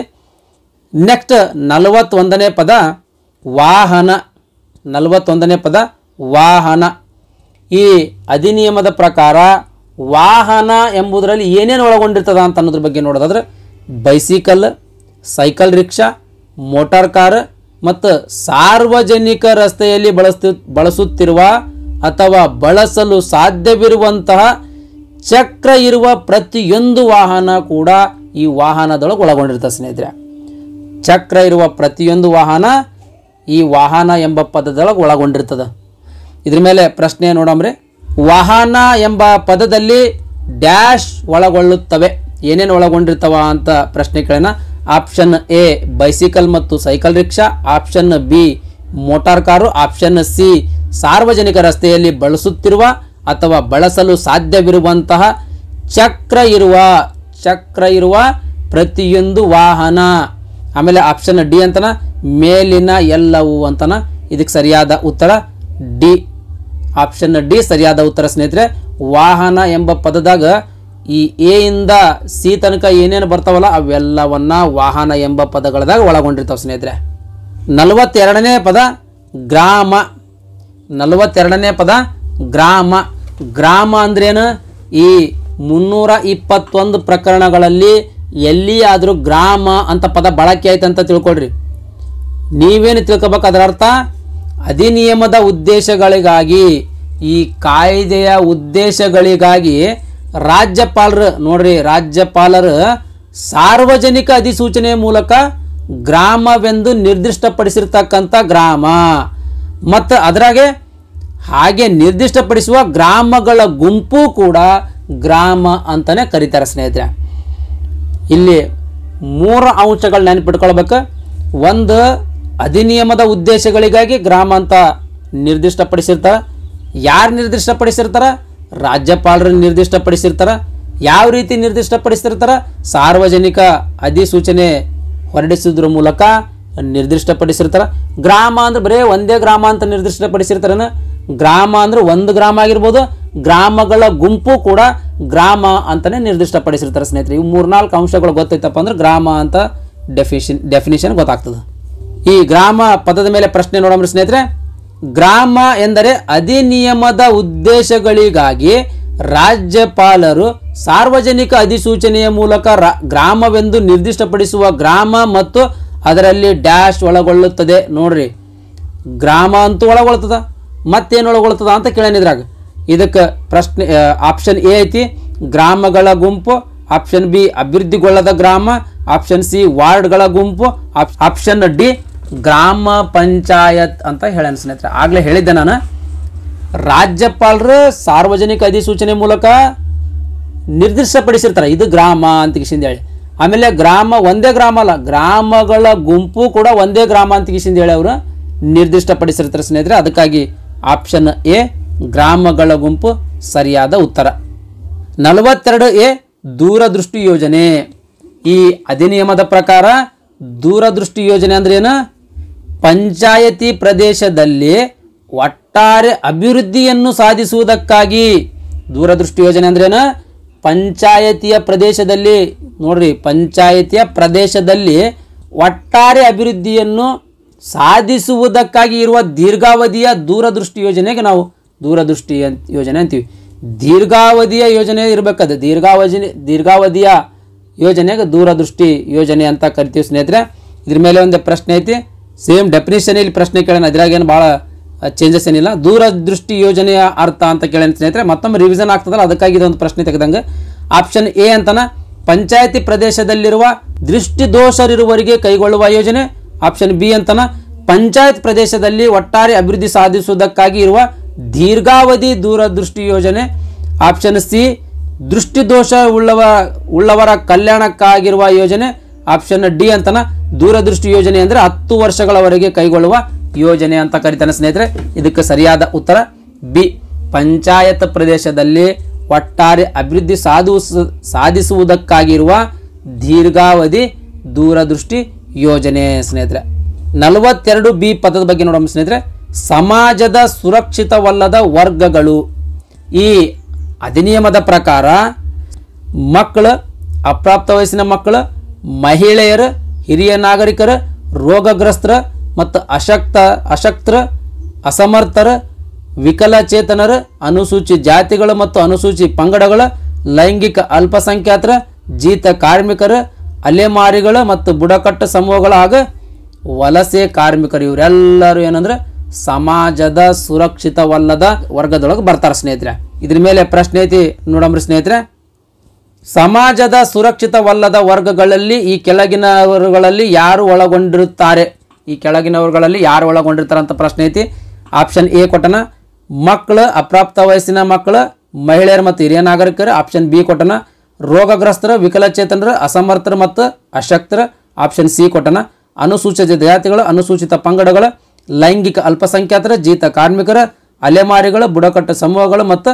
ನೆಕ್ಸ್ಟ್ ನಲವತ್ತೊಂದನೇ ಪದ ವಾಹನ ನಲವತ್ತೊಂದನೇ ಪದ ವಾಹನ ಈ ಅಧಿನಿಯಮದ ಪ್ರಕಾರ ವಾಹನ ಎಂಬುದರಲ್ಲಿ ಏನೇನು ಒಳಗೊಂಡಿರ್ತದ ಅಂತ ಅನ್ನೋದ್ರ ಬಗ್ಗೆ ನೋಡೋದಾದ್ರೆ bicycle cycle rickshaw motor car ಮತ್ತು ಸಾರ್ವಜನಿಕ ರಸ್ತೆಯಲ್ಲಿ ಬಳಸ್ತಿ ಬಳಸುತ್ತಿರುವ ಅಥವಾ ಬಳಸಲು ಸಾಧ್ಯವಿರುವಂತಹ ಚಕ್ರ ಇರುವ ಪ್ರತಿಯೊಂದು ವಾಹನ ಕೂಡ ಈ ವಾಹನದೊಳಗೆ ಒಳಗೊಂಡಿರ್ತದೆ ಸ್ನೇಹಿತರೆ ಚಕ್ರ ಇರುವ ಪ್ರತಿಯೊಂದು ವಾಹನ ಈ ವಾಹನ ಎಂಬ ಪದದೊಳಗೆ ಒಳಗೊಂಡಿರ್ತದೆ ಇದ್ರ ಮೇಲೆ ಪ್ರಶ್ನೆ ನೋಡಮ್ರಿ ವಾಹನ ಎಂಬ ಪದದಲ್ಲಿ ಡ್ಯಾಶ್ ಒಳಗೊಳ್ಳುತ್ತವೆ ಏನೇನು ಒಳಗೊಂಡಿರ್ತವ ಅಂತ ಪ್ರಶ್ನೆ ಕೇಳಿನ ಆಪ್ಷನ್ ಎ ಬೈಸಿಕಲ್ ಮತ್ತು cycle rickshaw option B motor car option C ಸಾರ್ವಜನಿಕ ರಸ್ತೆಯಲ್ಲಿ ಬಳಸುತ್ತಿರುವ ಅಥವಾ ಬಳಸಲು ಸಾಧ್ಯವಿರುವಂತಹ ಚಕ್ರ ಇರುವ ಚಕ್ರ ಇರುವ ಪ್ರತಿಯೊಂದು ವಾಹನ ಆಮೇಲೆ ಆಪ್ಷನ್ ಡಿ ಅಂತನ ಮೇಲಿನ ಎಲ್ಲವೂ ಅಂತನ ಇದಕ್ಕೆ ಸರಿಯಾದ ಉತ್ತರ ಡಿ ಆಪ್ಷನ್ ಡಿ ಸರಿಯಾದ ಉತ್ತರ ಸ್ನೇಹಿತರೆ ವಾಹನ ಎಂಬ ಪದದಾಗ ಈ ಎ ಇಂದ ಸಿ ತನಕ ಏನೇನು ಬರ್ತಾವಲ್ಲ ಅವೆಲ್ಲವನ್ನ ವಾಹನ ಎಂಬ ಪದಗಳದಾಗ ಒಳಗೊಂಡಿರ್ತಾವೆ ಸ್ನೇಹಿತರೆ ನಲವತ್ತೆರಡನೇ ಪದ ಗ್ರಾಮ ನಲವತ್ತೆರಡನೇ ಪದ ಗ್ರಾಮ ಗ್ರಾಮ ಅಂದ್ರೇನು ಈ ಮುನ್ನೂರ ಇಪ್ಪತ್ತೊಂದು ಪ್ರಕರಣಗಳಲ್ಲಿ ಎಲ್ಲಿಯಾದರೂ ಗ್ರಾಮ ಅಂತ ಪದ ಬಳಕೆ ಆಯ್ತು ಅಂತ ತಿಳ್ಕೊಳ್ರಿ ನೀವೇನು ತಿಳ್ಕೊಬೇಕು ಅದರ ಅರ್ಥ ಅಧಿನಿಯಮದ ಉದ್ದೇಶಗಳಿಗಾಗಿ ಈ ಕಾಯ್ದೆಯ ಉದ್ದೇಶಗಳಿಗಾಗಿ ರಾಜ್ಯಪಾಲರು ನೋಡ್ರಿ ರಾಜ್ಯಪಾಲರು ಸಾರ್ವಜನಿಕ ಅಧಿಸೂಚನೆ ಮೂಲಕ ಗ್ರಾಮವೆಂದು ನಿರ್ದಿಷ್ಟಪಡಿಸಿರ್ತಕ್ಕಂಥ ಗ್ರಾಮ ಮತ್ತು ಅದರಾಗೆ ಹಾಗೆ ನಿರ್ದಿಷ್ಟಪಡಿಸುವ ಗ್ರಾಮಗಳ ಗುಂಪು ಕೂಡ ಗ್ರಾಮ ಅಂತಲೇ ಕರೀತಾರೆ ಸ್ನೇಹಿತರೆ ಇಲ್ಲಿ ಮೂರು ಅಂಶಗಳು ನೆನಪಿಟ್ಕೊಳ್ಬೇಕು ಒಂದು ಅಧಿನಿಯಮದ ಉದ್ದೇಶಗಳಿಗಾಗಿ ಗ್ರಾಮ ಅಂತ ನಿರ್ದಿಷ್ಟಪಡಿಸಿರ್ತಾರೆ ಯಾರು ನಿರ್ದಿಷ್ಟಪಡಿಸಿರ್ತಾರೆ ರಾಜ್ಯಪಾಲರು ನಿರ್ದಿಷ್ಟಪಡಿಸಿರ್ತಾರೆ ಯಾವ ರೀತಿ ನಿರ್ದಿಷ್ಟಪಡಿಸಿರ್ತಾರೆ ಸಾರ್ವಜನಿಕ ಅಧಿಸೂಚನೆ ಹೊರಡಿಸಿದ್ರ ಮೂಲಕ ನಿರ್ದಿಷ್ಟಪಡಿಸಿರ್ತಾರೆ ಗ್ರಾಮ ಅಂದ್ರೆ ಬರೇ ಒಂದೇ ಗ್ರಾಮ ಅಂತ ನಿರ್ದಿಷ್ಟಪಡಿಸಿರ್ತಾರೇನು ಗ್ರಾಮ ಅಂದ್ರೆ ಒಂದು ಗ್ರಾಮ ಆಗಿರ್ಬೋದು ಗ್ರಾಮಗಳ ಗುಂಪು ಕೂಡ ಗ್ರಾಮ ಅಂತಲೇ ನಿರ್ದಿಷ್ಟಪಡಿಸಿರ್ತಾರೆ ಸ್ನೇಹಿತರೆ ಇವು ಮೂರ್ನಾಲ್ಕು ಅಂಶಗಳು ಗೊತ್ತೈತಪ್ಪ ಅಂದ್ರೆ ಗ್ರಾಮ ಅಂತ ಡೆಫಿಶನ್ ಡೆಫಿನಿಷನ್ ಗೊತ್ತಾಗ್ತದೆ ಈ ಗ್ರಾಮ ಪದದ ಮೇಲೆ ಪ್ರಶ್ನೆ ನೋಡೋಣ ಸ್ನೇಹಿತರೆ ಗ್ರಾಮ ಎಂದರೆ ಅಧಿನಿಯಮದ ಉದ್ದೇಶಗಳಿಗಾಗಿ ರಾಜ್ಯಪಾಲರು ಸಾರ್ವಜನಿಕ ಅಧಿಸೂಚನೆಯ ಮೂಲಕ ಗ್ರಾಮವೆಂದು ನಿರ್ದಿಷ್ಟಪಡಿಸುವ ಗ್ರಾಮ ಮತ್ತು ಅದರಲ್ಲಿ ಡ್ಯಾಶ್ ಒಳಗೊಳ್ಳುತ್ತದೆ ನೋಡ್ರಿ ಗ್ರಾಮ ಅಂತೂ ಒಳಗೊಳ್ತದ ಮತ್ತೇನು ಒಳಗೊಳ್ತದ ಅಂತ ಕೇಳನಿದ್ರಾಗ ಇದಕ್ಕೆ ಪ್ರಶ್ನೆ ಆಪ್ಷನ್ ಎ ಐತಿ ಗ್ರಾಮಗಳ ಗುಂಪು ಆಪ್ಷನ್ ಬಿ ಅಭಿವೃದ್ಧಿಗೊಳ್ಳದ ಗ್ರಾಮ ಆಪ್ಷನ್ ಸಿ ವಾರ್ಡ್ಗಳ ಗುಂಪು ಆಪ್ಷನ್ ಡಿ ಗ್ರಾಮ ಪಂಚಾಯತ್ ಅಂತ ಹೇಳೇನು ಸ್ನೇಹಿತರೆ ಆಗಲೇ ಹೇಳಿದ್ದೆ ನಾನು ರಾಜ್ಯಪಾಲರು ಸಾರ್ವಜನಿಕ ಅಧಿಸೂಚನೆ ಮೂಲಕ ನಿರ್ದಿಷ್ಟಪಡಿಸಿರ್ತಾರೆ ಇದು ಗ್ರಾಮ ಅಂತ ಹೇಳಿ ಆಮೇಲೆ ಗ್ರಾಮ ಒಂದೇ ಗ್ರಾಮ ಅಲ್ಲ ಗ್ರಾಮಗಳ ಗುಂಪು ಕೂಡ ಒಂದೇ ಗ್ರಾಮ ಅಂತ ಹೇಳಿ ಅವರು ನಿರ್ದಿಷ್ಟಪಡಿಸಿರ್ತಾರೆ ಸ್ನೇಹಿತರೆ ಅದಕ್ಕಾಗಿ ಆಪ್ಷನ್ ಎ ಗ್ರಾಮಗಳ ಗುಂಪು ಸರಿಯಾದ ಉತ್ತರ ನಲವತ್ತೆರಡು ಎ ದೂರದೃಷ್ಟಿ ಯೋಜನೆ ಈ ಅಧಿನಿಯಮದ ಪ್ರಕಾರ ದೂರದೃಷ್ಟಿ ಯೋಜನೆ ಅಂದ್ರೆ ಏನು ಪಂಚಾಯತಿ ಪ್ರದೇಶದಲ್ಲಿ ಒಟ್ಟಾರೆ ಅಭಿವೃದ್ಧಿಯನ್ನು ಸಾಧಿಸುವುದಕ್ಕಾಗಿ ದೂರದೃಷ್ಟಿ ಯೋಜನೆ ಅಂದ್ರೇನು ಪಂಚಾಯತಿಯ ಪ್ರದೇಶದಲ್ಲಿ ನೋಡ್ರಿ ಪಂಚಾಯತಿಯ ಪ್ರದೇಶದಲ್ಲಿ ಒಟ್ಟಾರೆ ಅಭಿವೃದ್ಧಿಯನ್ನು ಸಾಧಿಸುವುದಕ್ಕಾಗಿ ಇರುವ ದೀರ್ಘಾವಧಿಯ ದೂರದೃಷ್ಟಿ ಯೋಜನೆಗೆ ನಾವು ದೂರದೃಷ್ಟಿ ಯೋಜನೆ ಅಂತೀವಿ ದೀರ್ಘಾವಧಿಯ ಯೋಜನೆ ಇರಬೇಕಾದ ದೀರ್ಘಾವಧಿ ದೀರ್ಘಾವಧಿಯ ಯೋಜನೆಗೆ ದೂರದೃಷ್ಟಿ ಯೋಜನೆ ಅಂತ ಕರಿತೀವಿ ಸ್ನೇಹಿತರೆ ಇದ್ರ ಮೇಲೆ ಒಂದು ಪ್ರಶ್ನೆ ಐತಿ ಸೇಮ್ ಡೆಫಿನೇಷನ್ ಇಲ್ಲಿ ಪ್ರಶ್ನೆ ಕೇಳೋಣ ಅದ್ರಾಗೇನು ಭಾಳ ಚೇಂಜಸ್ ಏನಿಲ್ಲ ದೂರದೃಷ್ಟಿ ಯೋಜನೆಯ ಅರ್ಥ ಅಂತ ಕೇಳೋಣ ಸ್ನೇಹಿತರೆ ಮತ್ತೊಮ್ಮೆ ರಿವಿಷನ್ ಆಗ್ತದಲ್ಲ ಅದಕ್ಕಾಗಿ ಇದೊಂದು ಪ್ರಶ್ನೆ ತೆಗೆದಂಗೆ ಆಪ್ಷನ್ ಎ ಅಂತನ ಪಂಚಾಯತಿ ಪ್ರದೇಶದಲ್ಲಿರುವ ದೃಷ್ಟಿದೋಷರಿರುವರಿಗೆ ಕೈಗೊಳ್ಳುವ ಯೋಜನೆ ಆಪ್ಷನ್ ಬಿ ಅಂತನ ಪಂಚಾಯತ್ ಪ್ರದೇಶದಲ್ಲಿ ಒಟ್ಟಾರೆ ಅಭಿವೃದ್ಧಿ ಸಾಧಿಸುವುದಕ್ಕಾಗಿ ಇರುವ ದೀರ್ಘಾವಧಿ ದೂರದೃಷ್ಟಿ ಯೋಜನೆ ಆಪ್ಷನ್ ಸಿ ದೃಷ್ಟಿದೋಷ ಉಳ್ಳವ ಉಳ್ಳವರ ಕಲ್ಯಾಣಕ್ಕಾಗಿರುವ ಯೋಜನೆ ಆಪ್ಷನ್ ಡಿ ಅಂತನ ದೂರದೃಷ್ಟಿ ಯೋಜನೆ ಅಂದರೆ ಹತ್ತು ವರ್ಷಗಳವರೆಗೆ ಕೈಗೊಳ್ಳುವ ಯೋಜನೆ ಅಂತ ಕರಿತಾನೆ ಸ್ನೇಹಿತರೆ ಇದಕ್ಕೆ ಸರಿಯಾದ ಉತ್ತರ ಬಿ ಪಂಚಾಯತ್ ಪ್ರದೇಶದಲ್ಲಿ ಒಟ್ಟಾರೆ ಅಭಿವೃದ್ಧಿ ಸಾಧು ಸಾಧಿಸುವುದಕ್ಕಾಗಿರುವ ದೀರ್ಘಾವಧಿ ದೂರದೃಷ್ಟಿ ಯೋಜನೆ ಸ್ನೇಹಿತರೆ ನಲವತ್ತೆರಡು ಬಿ ಪದದ ಬಗ್ಗೆ ನೋಡೋಣ ಸ್ನೇಹಿತರೆ ಸಮಾಜದ ಸುರಕ್ಷಿತವಲ್ಲದ ವರ್ಗಗಳು ಈ ಅಧಿನಿಯಮದ ಪ್ರಕಾರ ಮಕ್ಕಳು ಅಪ್ರಾಪ್ತ ವಯಸ್ಸಿನ ಮಕ್ಕಳು ಮಹಿಳೆಯರ ಹಿರಿಯ ನಾಗರಿಕರ ರೋಗಗ್ರಸ್ತರ ಮತ್ತು ಅಶಕ್ತ ಅಶಕ್ತರ ಅಸಮರ್ಥರ ವಿಕಲಚೇತನರ ಅನುಸೂಚಿ ಜಾತಿಗಳು ಮತ್ತು ಅನುಸೂಚಿ ಪಂಗಡಗಳ ಲೈಂಗಿಕ ಅಲ್ಪಸಂಖ್ಯಾತರ ಜೀತ ಕಾರ್ಮಿಕರ ಅಲೆಮಾರಿಗಳ ಮತ್ತು ಬುಡಕಟ್ಟು ಸಮೂಹಗಳ ವಲಸೆ ಕಾರ್ಮಿಕರು ಇವರೆಲ್ಲರೂ ಏನಂದ್ರೆ ಸಮಾಜದ ಸುರಕ್ಷಿತವಲ್ಲದ ವರ್ಗದೊಳಗೆ ಬರ್ತಾರೆ ಸ್ನೇಹಿತರೆ ಇದ್ರ ಮೇಲೆ ಪ್ರಶ್ನೆ ಐತಿ ನೋಡಮ್ರಿ ಸ್ನೇಹಿತರೆ ಸಮಾಜದ ಸುರಕ್ಷಿತವಲ್ಲದ ವರ್ಗಗಳಲ್ಲಿ ಈ ಕೆಳಗಿನವರುಗಳಲ್ಲಿ ಯಾರು ಒಳಗೊಂಡಿರುತ್ತಾರೆ ಈ ಕೆಳಗಿನವರುಗಳಲ್ಲಿ ಯಾರು ಒಳಗೊಂಡಿರ್ತಾರೆ ಅಂತ ಪ್ರಶ್ನೆ ಐತಿ ಆಪ್ಷನ್ ಎ ಕೊಟ್ಟನ ಮಕ್ಕಳು ಅಪ್ರಾಪ್ತ ವಯಸ್ಸಿನ ಮಕ್ಕಳು ಮಹಿಳೆಯರು ಮತ್ತು ಹಿರಿಯ ನಾಗರಿಕರು ಆಪ್ಷನ್ ಬಿ ಕೊಟ್ಟನ ರೋಗಗ್ರಸ್ತರು ವಿಕಲಚೇತನರು ಅಸಮರ್ಥರು ಮತ್ತು ಅಶಕ್ತರು ಆಪ್ಷನ್ ಸಿ ಕೊಟ್ಟನ ಅನುಸೂಚಿತ ಜಾತಿಗಳು ಅನುಸೂಚಿತ ಪಂಗಡಗಳು ಲೈಂಗಿಕ ಅಲ್ಪಸಂಖ್ಯಾತರು ಜೀತ ಕಾರ್ಮಿಕರ ಅಲೆಮಾರಿಗಳು ಬುಡಕಟ್ಟು ಸಮೂಹಗಳು ಮತ್ತು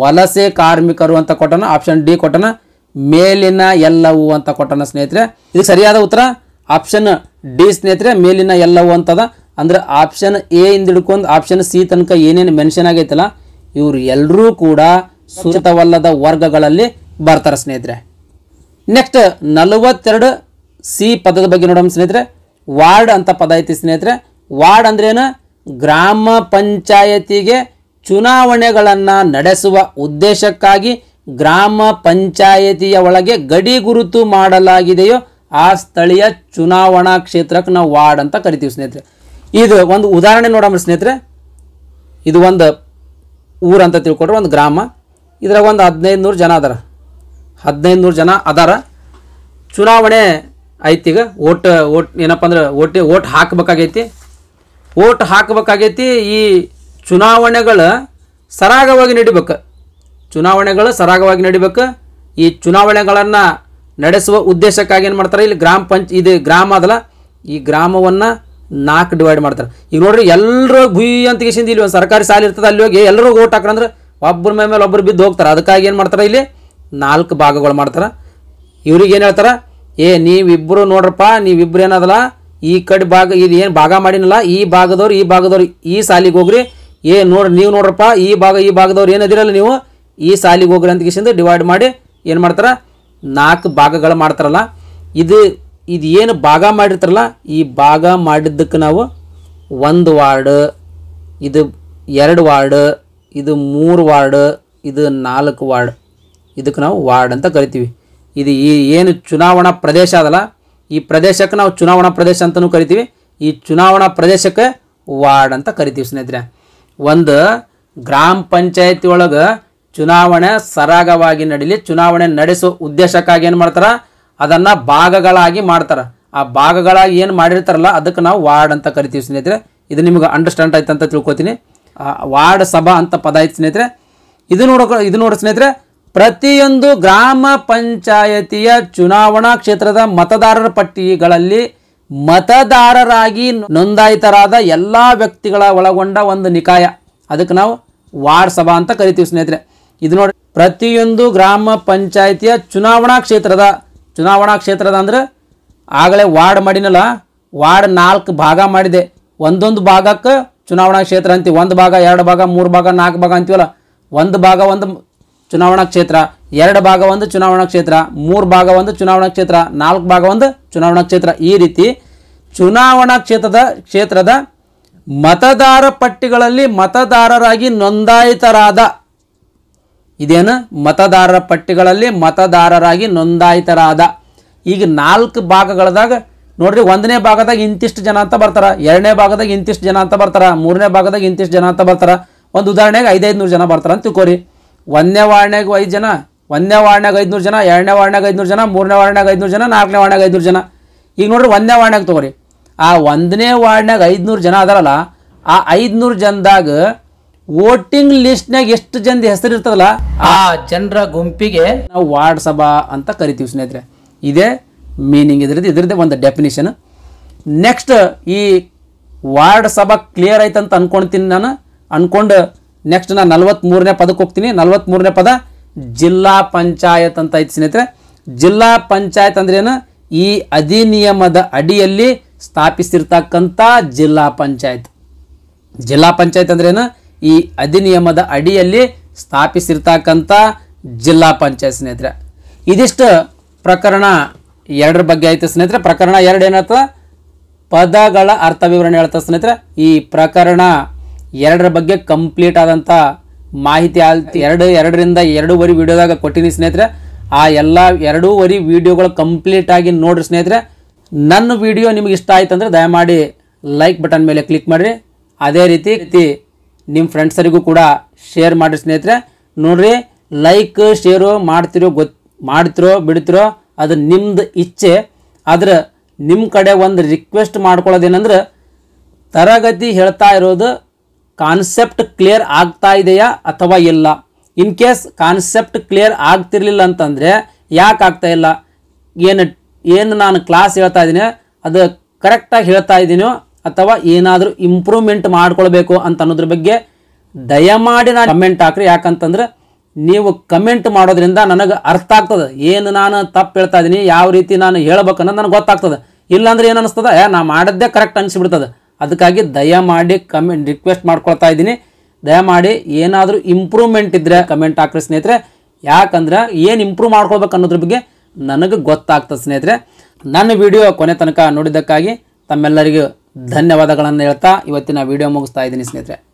ವಲಸೆ ಕಾರ್ಮಿಕರು ಅಂತ ಕೊಟ್ಟನ ಆಪ್ಷನ್ ಡಿ ಕೊಟ್ಟನ ಮೇಲಿನ ಎಲ್ಲವು ಅಂತ ಕೊಟ್ಟನ ಸ್ನೇಹಿತರೆ ಇದಕ್ಕೆ ಸರಿಯಾದ ಉತ್ತರ ಆಪ್ಷನ್ ಡಿ ಸ್ನೇಹಿತರೆ ಮೇಲಿನ ಎಲ್ಲವೂ ಅಂತದ ಅಂದ್ರೆ ಆಪ್ಷನ್ ಎ ಇಂದ ಹಿಡ್ಕೊಂಡು ಆಪ್ಷನ್ ಸಿ ತನಕ ಏನೇನು ಮೆನ್ಷನ್ ಆಗೈತಲ್ಲ ಇವರು ಎಲ್ಲರೂ ಕೂಡ ಸೂಚಿತವಲ್ಲದ ವರ್ಗಗಳಲ್ಲಿ ಬರ್ತಾರೆ ಸ್ನೇಹಿತರೆ ನೆಕ್ಸ್ಟ್ ನಲವತ್ತೆರಡು ಸಿ ಪದದ ಬಗ್ಗೆ ನೋಡೋಣ ಸ್ನೇಹಿತರೆ ವಾರ್ಡ್ ಅಂತ ಪದ ಐತಿ ಸ್ನೇಹಿತರೆ ವಾರ್ಡ್ ಅಂದ್ರೇನು ಗ್ರಾಮ ಪಂಚಾಯತಿಗೆ ಚುನಾವಣೆಗಳನ್ನು ನಡೆಸುವ ಉದ್ದೇಶಕ್ಕಾಗಿ ಗ್ರಾಮ ಪಂಚಾಯಿತಿಯ ಒಳಗೆ ಗಡಿ ಗುರುತು ಮಾಡಲಾಗಿದೆಯೋ ಆ ಸ್ಥಳೀಯ ಚುನಾವಣಾ ಕ್ಷೇತ್ರಕ್ಕೆ ನಾವು ವಾರ್ಡ್ ಅಂತ ಕರಿತೀವಿ ಸ್ನೇಹಿತರೆ ಇದು ಒಂದು ಉದಾಹರಣೆ ನೋಡೋಣ ಸ್ನೇಹಿತರೆ ಇದು ಒಂದು ಊರಂತ ತಿಳ್ಕೊಟ್ರೆ ಒಂದು ಗ್ರಾಮ ಇದ್ರಾಗ ಒಂದು ಹದಿನೈದು ನೂರು ಜನ ಅದಾರ ಹದಿನೈದು ನೂರು ಜನ ಅದಾರ ಚುನಾವಣೆ ಐತಿ ಈಗ ಓಟ್ ಓಟ್ ಏನಪ್ಪ ಅಂದ್ರೆ ಓಟ್ ಓಟ್ ಹಾಕಬೇಕಾಗೈತಿ ಓಟ್ ಹಾಕಬೇಕಾಗೈತಿ ಈ ಚುನಾವಣೆಗಳು ಸರಾಗವಾಗಿ ನಡಿಬೇಕು ಚುನಾವಣೆಗಳು ಸರಾಗವಾಗಿ ನಡಿಬೇಕು ಈ ಚುನಾವಣೆಗಳನ್ನು ನಡೆಸುವ ಉದ್ದೇಶಕ್ಕಾಗಿ ಏನು ಮಾಡ್ತಾರೆ ಇಲ್ಲಿ ಗ್ರಾಮ ಪಂಚ್ ಇದು ಗ್ರಾಮ ಅದಲ್ಲ ಈ ಗ್ರಾಮವನ್ನು ನಾಲ್ಕು ಡಿವೈಡ್ ಮಾಡ್ತಾರೆ ಈಗ ನೋಡ್ರಿ ಎಲ್ಲರೂ ಭೂಯಿ ಅಂತ ಇಲ್ಲಿ ಒಂದು ಸರ್ಕಾರಿ ಸಾಲ ಇರ್ತದೆ ಅಲ್ಲಿ ಹೋಗಿ ಎಲ್ಲರೂ ಓಟ್ ಹಾಕಂದ್ರೆ ಒಬ್ಬರ ಮೇಲೆ ಒಬ್ಬರು ಬಿದ್ದು ಹೋಗ್ತಾರೆ ಅದಕ್ಕಾಗಿ ಏನು ಮಾಡ್ತಾರೆ ಇಲ್ಲಿ ನಾಲ್ಕು ಭಾಗಗಳು ಮಾಡ್ತಾರೆ ಇವ್ರಿಗೆ ಏನು ಹೇಳ್ತಾರೆ ಏ ನೀವಿಬ್ಬರು ನೋಡ್ರಪ್ಪ ನೀವಿಬ್ಬರು ಏನದಲ್ಲ ಈ ಕಡೆ ಭಾಗ ಇದು ಏನು ಭಾಗ ಮಾಡಿನಲ್ಲ ಈ ಭಾಗದವ್ರು ಈ ಭಾಗದವ್ರು ಈ ಸಾಲಿಗೆ ಹೋಗ್ರಿ ಏ ನೋಡಿ ನೀವು ನೋಡ್ರಪ್ಪ ಈ ಭಾಗ ಈ ಭಾಗದವ್ರು ಏನದಿರಲ್ಲ ನೀವು ಈ ಸಾಲಿಗೆ ಹೋಗ್ರಿ ಅಂತ ಕಿಸಿಂದ ಡಿವೈಡ್ ಮಾಡಿ ಏನು ಮಾಡ್ತಾರೆ ನಾಲ್ಕು ಭಾಗಗಳು ಮಾಡ್ತಾರಲ್ಲ ಇದು ಇದು ಏನು ಭಾಗ ಮಾಡಿರ್ತಾರಲ್ಲ ಈ ಭಾಗ ಮಾಡಿದ್ದಕ್ಕೆ ನಾವು ಒಂದು ವಾರ್ಡ್ ಇದು ಎರಡು ವಾರ್ಡ್ ಇದು ಮೂರು ವಾರ್ಡ್ ಇದು ನಾಲ್ಕು ವಾರ್ಡ್ ಇದಕ್ಕೆ ನಾವು ವಾರ್ಡ್ ಅಂತ ಕರಿತೀವಿ ಇದು ಈ ಏನು ಚುನಾವಣಾ ಪ್ರದೇಶ ಅದಲ್ಲ ಈ ಪ್ರದೇಶಕ್ಕೆ ನಾವು ಚುನಾವಣಾ ಪ್ರದೇಶ ಅಂತಲೂ ಕರಿತೀವಿ ಈ ಚುನಾವಣಾ ಪ್ರದೇಶಕ್ಕೆ ವಾರ್ಡ್ ಅಂತ ಕರಿತೀವಿ ಸ್ನೇಹಿತರೆ ಒಂದು ಗ್ರಾಮ ಪಂಚಾಯತಿ ಒಳಗೆ ಚುನಾವಣೆ ಸರಾಗವಾಗಿ ನಡೀಲಿ ಚುನಾವಣೆ ನಡೆಸೋ ಉದ್ದೇಶಕ್ಕಾಗಿ ಏನು ಮಾಡ್ತಾರೆ ಅದನ್ನು ಭಾಗಗಳಾಗಿ ಮಾಡ್ತಾರೆ ಆ ಭಾಗಗಳಾಗಿ ಏನು ಮಾಡಿರ್ತಾರಲ್ಲ ಅದಕ್ಕೆ ನಾವು ವಾರ್ಡ್ ಅಂತ ಕರಿತೀವಿ ಸ್ನೇಹಿತರೆ ಇದು ನಿಮ್ಗೆ ಅಂಡರ್ಸ್ಟ್ಯಾಂಡ್ ಆಯ್ತು ಅಂತ ತಿಳ್ಕೊತೀನಿ ವಾರ್ಡ್ ಸಭಾ ಅಂತ ಪದ ಆಯ್ತು ಸ್ನೇಹಿತರೆ ಇದು ನೋಡೋ ಇದು ನೋಡಿ ಸ್ನೇಹಿತರೆ ಪ್ರತಿಯೊಂದು ಗ್ರಾಮ ಪಂಚಾಯತಿಯ ಚುನಾವಣಾ ಕ್ಷೇತ್ರದ ಮತದಾರರ ಪಟ್ಟಿಗಳಲ್ಲಿ ಮತದಾರರಾಗಿ ನೋಂದಾಯಿತರಾದ ಎಲ್ಲ ವ್ಯಕ್ತಿಗಳ ಒಳಗೊಂಡ ಒಂದು ನಿಕಾಯ ಅದಕ್ಕೆ ನಾವು ವಾರ್ಡ್ ಸಭಾ ಅಂತ ಕರಿತೀವಿ ಸ್ನೇಹಿತರೆ ಇದು ನೋಡಿ ಪ್ರತಿಯೊಂದು ಗ್ರಾಮ ಪಂಚಾಯಿತಿಯ ಚುನಾವಣಾ ಕ್ಷೇತ್ರದ ಚುನಾವಣಾ ಕ್ಷೇತ್ರದ ಅಂದರೆ ಆಗಲೇ ವಾರ್ಡ್ ಮಾಡಿನಲ್ಲ ವಾರ್ಡ್ ನಾಲ್ಕು ಭಾಗ ಮಾಡಿದೆ ಒಂದೊಂದು ಭಾಗಕ್ಕೆ ಚುನಾವಣಾ ಕ್ಷೇತ್ರ ಅಂತೀವಿ ಒಂದು ಭಾಗ ಎರಡು ಭಾಗ ಮೂರು ಭಾಗ ನಾಲ್ಕು ಭಾಗ ಅಂತೀವಲ್ಲ ಒಂದು ಭಾಗ ಒಂದು ಚುನಾವಣಾ ಕ್ಷೇತ್ರ ಎರಡು ಭಾಗ ಒಂದು ಚುನಾವಣಾ ಕ್ಷೇತ್ರ ಮೂರು ಭಾಗ ಒಂದು ಚುನಾವಣಾ ಕ್ಷೇತ್ರ ನಾಲ್ಕು ಭಾಗ ಒಂದು ಚುನಾವಣಾ ಕ್ಷೇತ್ರ ಈ ರೀತಿ ಚುನಾವಣಾ ಕ್ಷೇತ್ರದ ಕ್ಷೇತ್ರದ ಮತದಾರ ಪಟ್ಟಿಗಳಲ್ಲಿ ಮತದಾರರಾಗಿ ನೋಂದಾಯಿತರಾದ ಇದೇನು ಮತದಾರರ ಪಟ್ಟಿಗಳಲ್ಲಿ ಮತದಾರರಾಗಿ ನೋಂದಾಯಿತರಾದ ಈಗ ನಾಲ್ಕು ಭಾಗಗಳದಾಗ ನೋಡ್ರಿ ಒಂದನೇ ಭಾಗದಾಗ ಇಂತಿಷ್ಟು ಜನ ಅಂತ ಬರ್ತಾರೆ ಎರಡನೇ ಭಾಗದಾಗ ಇಂತಿಷ್ಟು ಜನ ಅಂತ ಬರ್ತಾರೆ ಮೂರನೇ ಭಾಗದಾಗ ಇಂತಿಷ್ಟು ಜನ ಅಂತ ಬರ್ತಾರೆ ಒಂದು ಉದಾಹರಣೆಗೆ ಐದೈದು ನೂರು ಜನ ಬರ್ತಾರೆ ಅಂತ ತಿಳ್ಕೊರಿ ಒಂದನೇ ವಾರ್ಡ್ನಾಗ ಐದು ಜನ ಒಂದನೇ ವಾರ್ಡ್ನಾಗ ಐದುನೂರು ಜನ ಎರಡನೇ ವಾರ್ಡ್ನಾಗ ಐದುನೂರು ಜನ ಮೂರನೇ ವಾರ್ಡ್ನಾಗ ಐದುನೂರು ಜನ ನಾಲ್ಕನೇ ವಾರ್ಡ್ನಾಗ ಐದುನೂರು ಜನ ಈಗ ನೋಡ್ರಿ ಒಂದನೇ ವಾರ್ಡ್ನಾಗ ತಗೋರಿ ಆ ಒಂದನೇ ವಾರ್ಡ್ನಾಗ ಐದುನೂರು ಜನ ಅದರಲ್ಲ ಆ ಐದುನೂರು ಜನದಾಗ ವೋಟಿಂಗ್ ಲಿಸ್ಟ್ನಾಗ ಎಷ್ಟು ಜನದ ಹೆಸರು ಇರ್ತದಲ್ಲ ಆ ಜನರ ಗುಂಪಿಗೆ ನಾವು ವಾರ್ಡ್ ಸಭಾ ಅಂತ ಕರಿತೀವಿ ಸ್ನೇಹಿತರೆ ಇದೇ ಮೀನಿಂಗ್ ಇದ್ರದ್ದು ಇದ್ರದ್ದೇ ಒಂದು ಡೆಫಿನಿಷನ್ ನೆಕ್ಸ್ಟ್ ಈ ವಾರ್ಡ್ ಸಭಾ ಕ್ಲಿಯರ್ ಆಯ್ತು ಅಂತ ನಾನು ಅನ್ಕೊಂಡು ನೆಕ್ಸ್ಟ್ ನಾನು ಮೂರನೇ ಪದಕ್ಕೆ ಹೋಗ್ತೀನಿ ಮೂರನೇ ಪದ ಜಿಲ್ಲಾ ಪಂಚಾಯತ್ ಅಂತ ಐತಿ ಸ್ನೇಹಿತರೆ ಜಿಲ್ಲಾ ಪಂಚಾಯತ್ ಅಂದ್ರೇನು ಈ ಅಧಿನಿಯಮದ ಅಡಿಯಲ್ಲಿ ಸ್ಥಾಪಿಸಿರ್ತಕ್ಕಂಥ ಜಿಲ್ಲಾ ಪಂಚಾಯತ್ ಜಿಲ್ಲಾ ಪಂಚಾಯತ್ ಅಂದ್ರೇನು ಈ ಅಧಿನಿಯಮದ ಅಡಿಯಲ್ಲಿ ಸ್ಥಾಪಿಸಿರ್ತಕ್ಕಂಥ ಜಿಲ್ಲಾ ಪಂಚಾಯತ್ ಸ್ನೇಹಿತರೆ ಇದಿಷ್ಟು ಪ್ರಕರಣ ಎರಡರ ಬಗ್ಗೆ ಆಯಿತು ಸ್ನೇಹಿತರೆ ಪ್ರಕರಣ ಎರಡು ಏನಾಗ್ತದೆ ಪದಗಳ ಅರ್ಥ ವಿವರಣೆ ಹೇಳ್ತದೆ ಸ್ನೇಹಿತರೆ ಈ ಪ್ರಕರಣ ಎರಡರ ಬಗ್ಗೆ ಕಂಪ್ಲೀಟ್ ಆದಂಥ ಮಾಹಿತಿ ಆಲ್ ಎರಡು ಎರಡರಿಂದ ಎರಡೂವರೆ ವೀಡಿಯೋದಾಗ ಕೊಟ್ಟಿನಿ ಸ್ನೇಹಿತರೆ ಆ ಎಲ್ಲ ಎರಡೂವರೆ ವೀಡಿಯೋಗಳು ಕಂಪ್ಲೀಟಾಗಿ ನೋಡ್ರಿ ಸ್ನೇಹಿತರೆ ನನ್ನ ವಿಡಿಯೋ ನಿಮಗೆ ಇಷ್ಟ ಆಯ್ತು ಅಂದರೆ ದಯಮಾಡಿ ಲೈಕ್ ಬಟನ್ ಮೇಲೆ ಕ್ಲಿಕ್ ಮಾಡಿರಿ ಅದೇ ರೀತಿ ರೀತಿ ನಿಮ್ಮ ಫ್ರೆಂಡ್ಸರಿಗೂ ಕೂಡ ಶೇರ್ ಮಾಡಿರಿ ಸ್ನೇಹಿತರೆ ನೋಡ್ರಿ ಲೈಕ್ ಶೇರು ಮಾಡ್ತಿರೋ ಗೊತ್ ಮಾಡ್ತಿರೋ ಬಿಡ್ತಿರೋ ಅದು ನಿಮ್ದು ಇಚ್ಛೆ ಆದರೆ ನಿಮ್ಮ ಕಡೆ ಒಂದು ರಿಕ್ವೆಸ್ಟ್ ಮಾಡ್ಕೊಳ್ಳೋದೇನಂದ್ರೆ ತರಗತಿ ಹೇಳ್ತಾ ಇರೋದು ಕಾನ್ಸೆಪ್ಟ್ ಕ್ಲಿಯರ್ ಆಗ್ತಾ ಇದೆಯಾ ಅಥವಾ ಇಲ್ಲ ಇನ್ ಕೇಸ್ ಕಾನ್ಸೆಪ್ಟ್ ಕ್ಲಿಯರ್ ಆಗ್ತಿರ್ಲಿಲ್ಲ ಅಂತಂದರೆ ಯಾಕೆ ಆಗ್ತಾ ಇಲ್ಲ ಏನು ಏನು ನಾನು ಕ್ಲಾಸ್ ಹೇಳ್ತಾ ಇದ್ದೀನಿ ಅದು ಕರೆಕ್ಟಾಗಿ ಹೇಳ್ತಾ ಇದ್ದೀನೋ ಅಥವಾ ಏನಾದರೂ ಇಂಪ್ರೂವ್ಮೆಂಟ್ ಮಾಡ್ಕೊಳ್ಬೇಕು ಅಂತ ಅನ್ನೋದ್ರ ಬಗ್ಗೆ ದಯಮಾಡಿ ನಾನು ಕಮೆಂಟ್ ಹಾಕ್ರಿ ಯಾಕಂತಂದ್ರೆ ನೀವು ಕಮೆಂಟ್ ಮಾಡೋದ್ರಿಂದ ನನಗೆ ಅರ್ಥ ಆಗ್ತದೆ ಏನು ನಾನು ತಪ್ಪು ಹೇಳ್ತಾ ಇದ್ದೀನಿ ಯಾವ ರೀತಿ ನಾನು ಹೇಳಬೇಕನ್ನೋದು ನನಗೆ ಗೊತ್ತಾಗ್ತದೆ ಇಲ್ಲಾಂದ್ರೆ ಏನು ಅನಿಸ್ತದೆ ನಾ ಮಾಡಿದ್ದೇ ಕರೆಕ್ಟ್ ಅನಿಸ್ಬಿಡ್ತದೆ ಅದಕ್ಕಾಗಿ ದಯಮಾಡಿ ಕಮೆಂಟ್ ರಿಕ್ವೆಸ್ಟ್ ಮಾಡ್ಕೊಳ್ತಾ ಇದ್ದೀನಿ ದಯಮಾಡಿ ಏನಾದರೂ ಇಂಪ್ರೂವ್ಮೆಂಟ್ ಇದ್ದರೆ ಕಮೆಂಟ್ ಹಾಕ್ರಿ ಸ್ನೇಹಿತರೆ ಯಾಕಂದ್ರೆ ಏನು ಇಂಪ್ರೂವ್ ಮಾಡ್ಕೊಳ್ಬೇಕು ಅನ್ನೋದ್ರ ಬಗ್ಗೆ ನನಗೆ ಗೊತ್ತಾಗ್ತದೆ ಸ್ನೇಹಿತರೆ ನನ್ನ ವಿಡಿಯೋ ಕೊನೆ ತನಕ ನೋಡಿದ್ದಕ್ಕಾಗಿ ತಮ್ಮೆಲ್ಲರಿಗೂ ಧನ್ಯವಾದಗಳನ್ನು ಹೇಳ್ತಾ ಇವತ್ತಿನ ವಿಡಿಯೋ ಮುಗಿಸ್ತಾ ಇದ್ದೀನಿ ಸ್ನೇಹಿತರೆ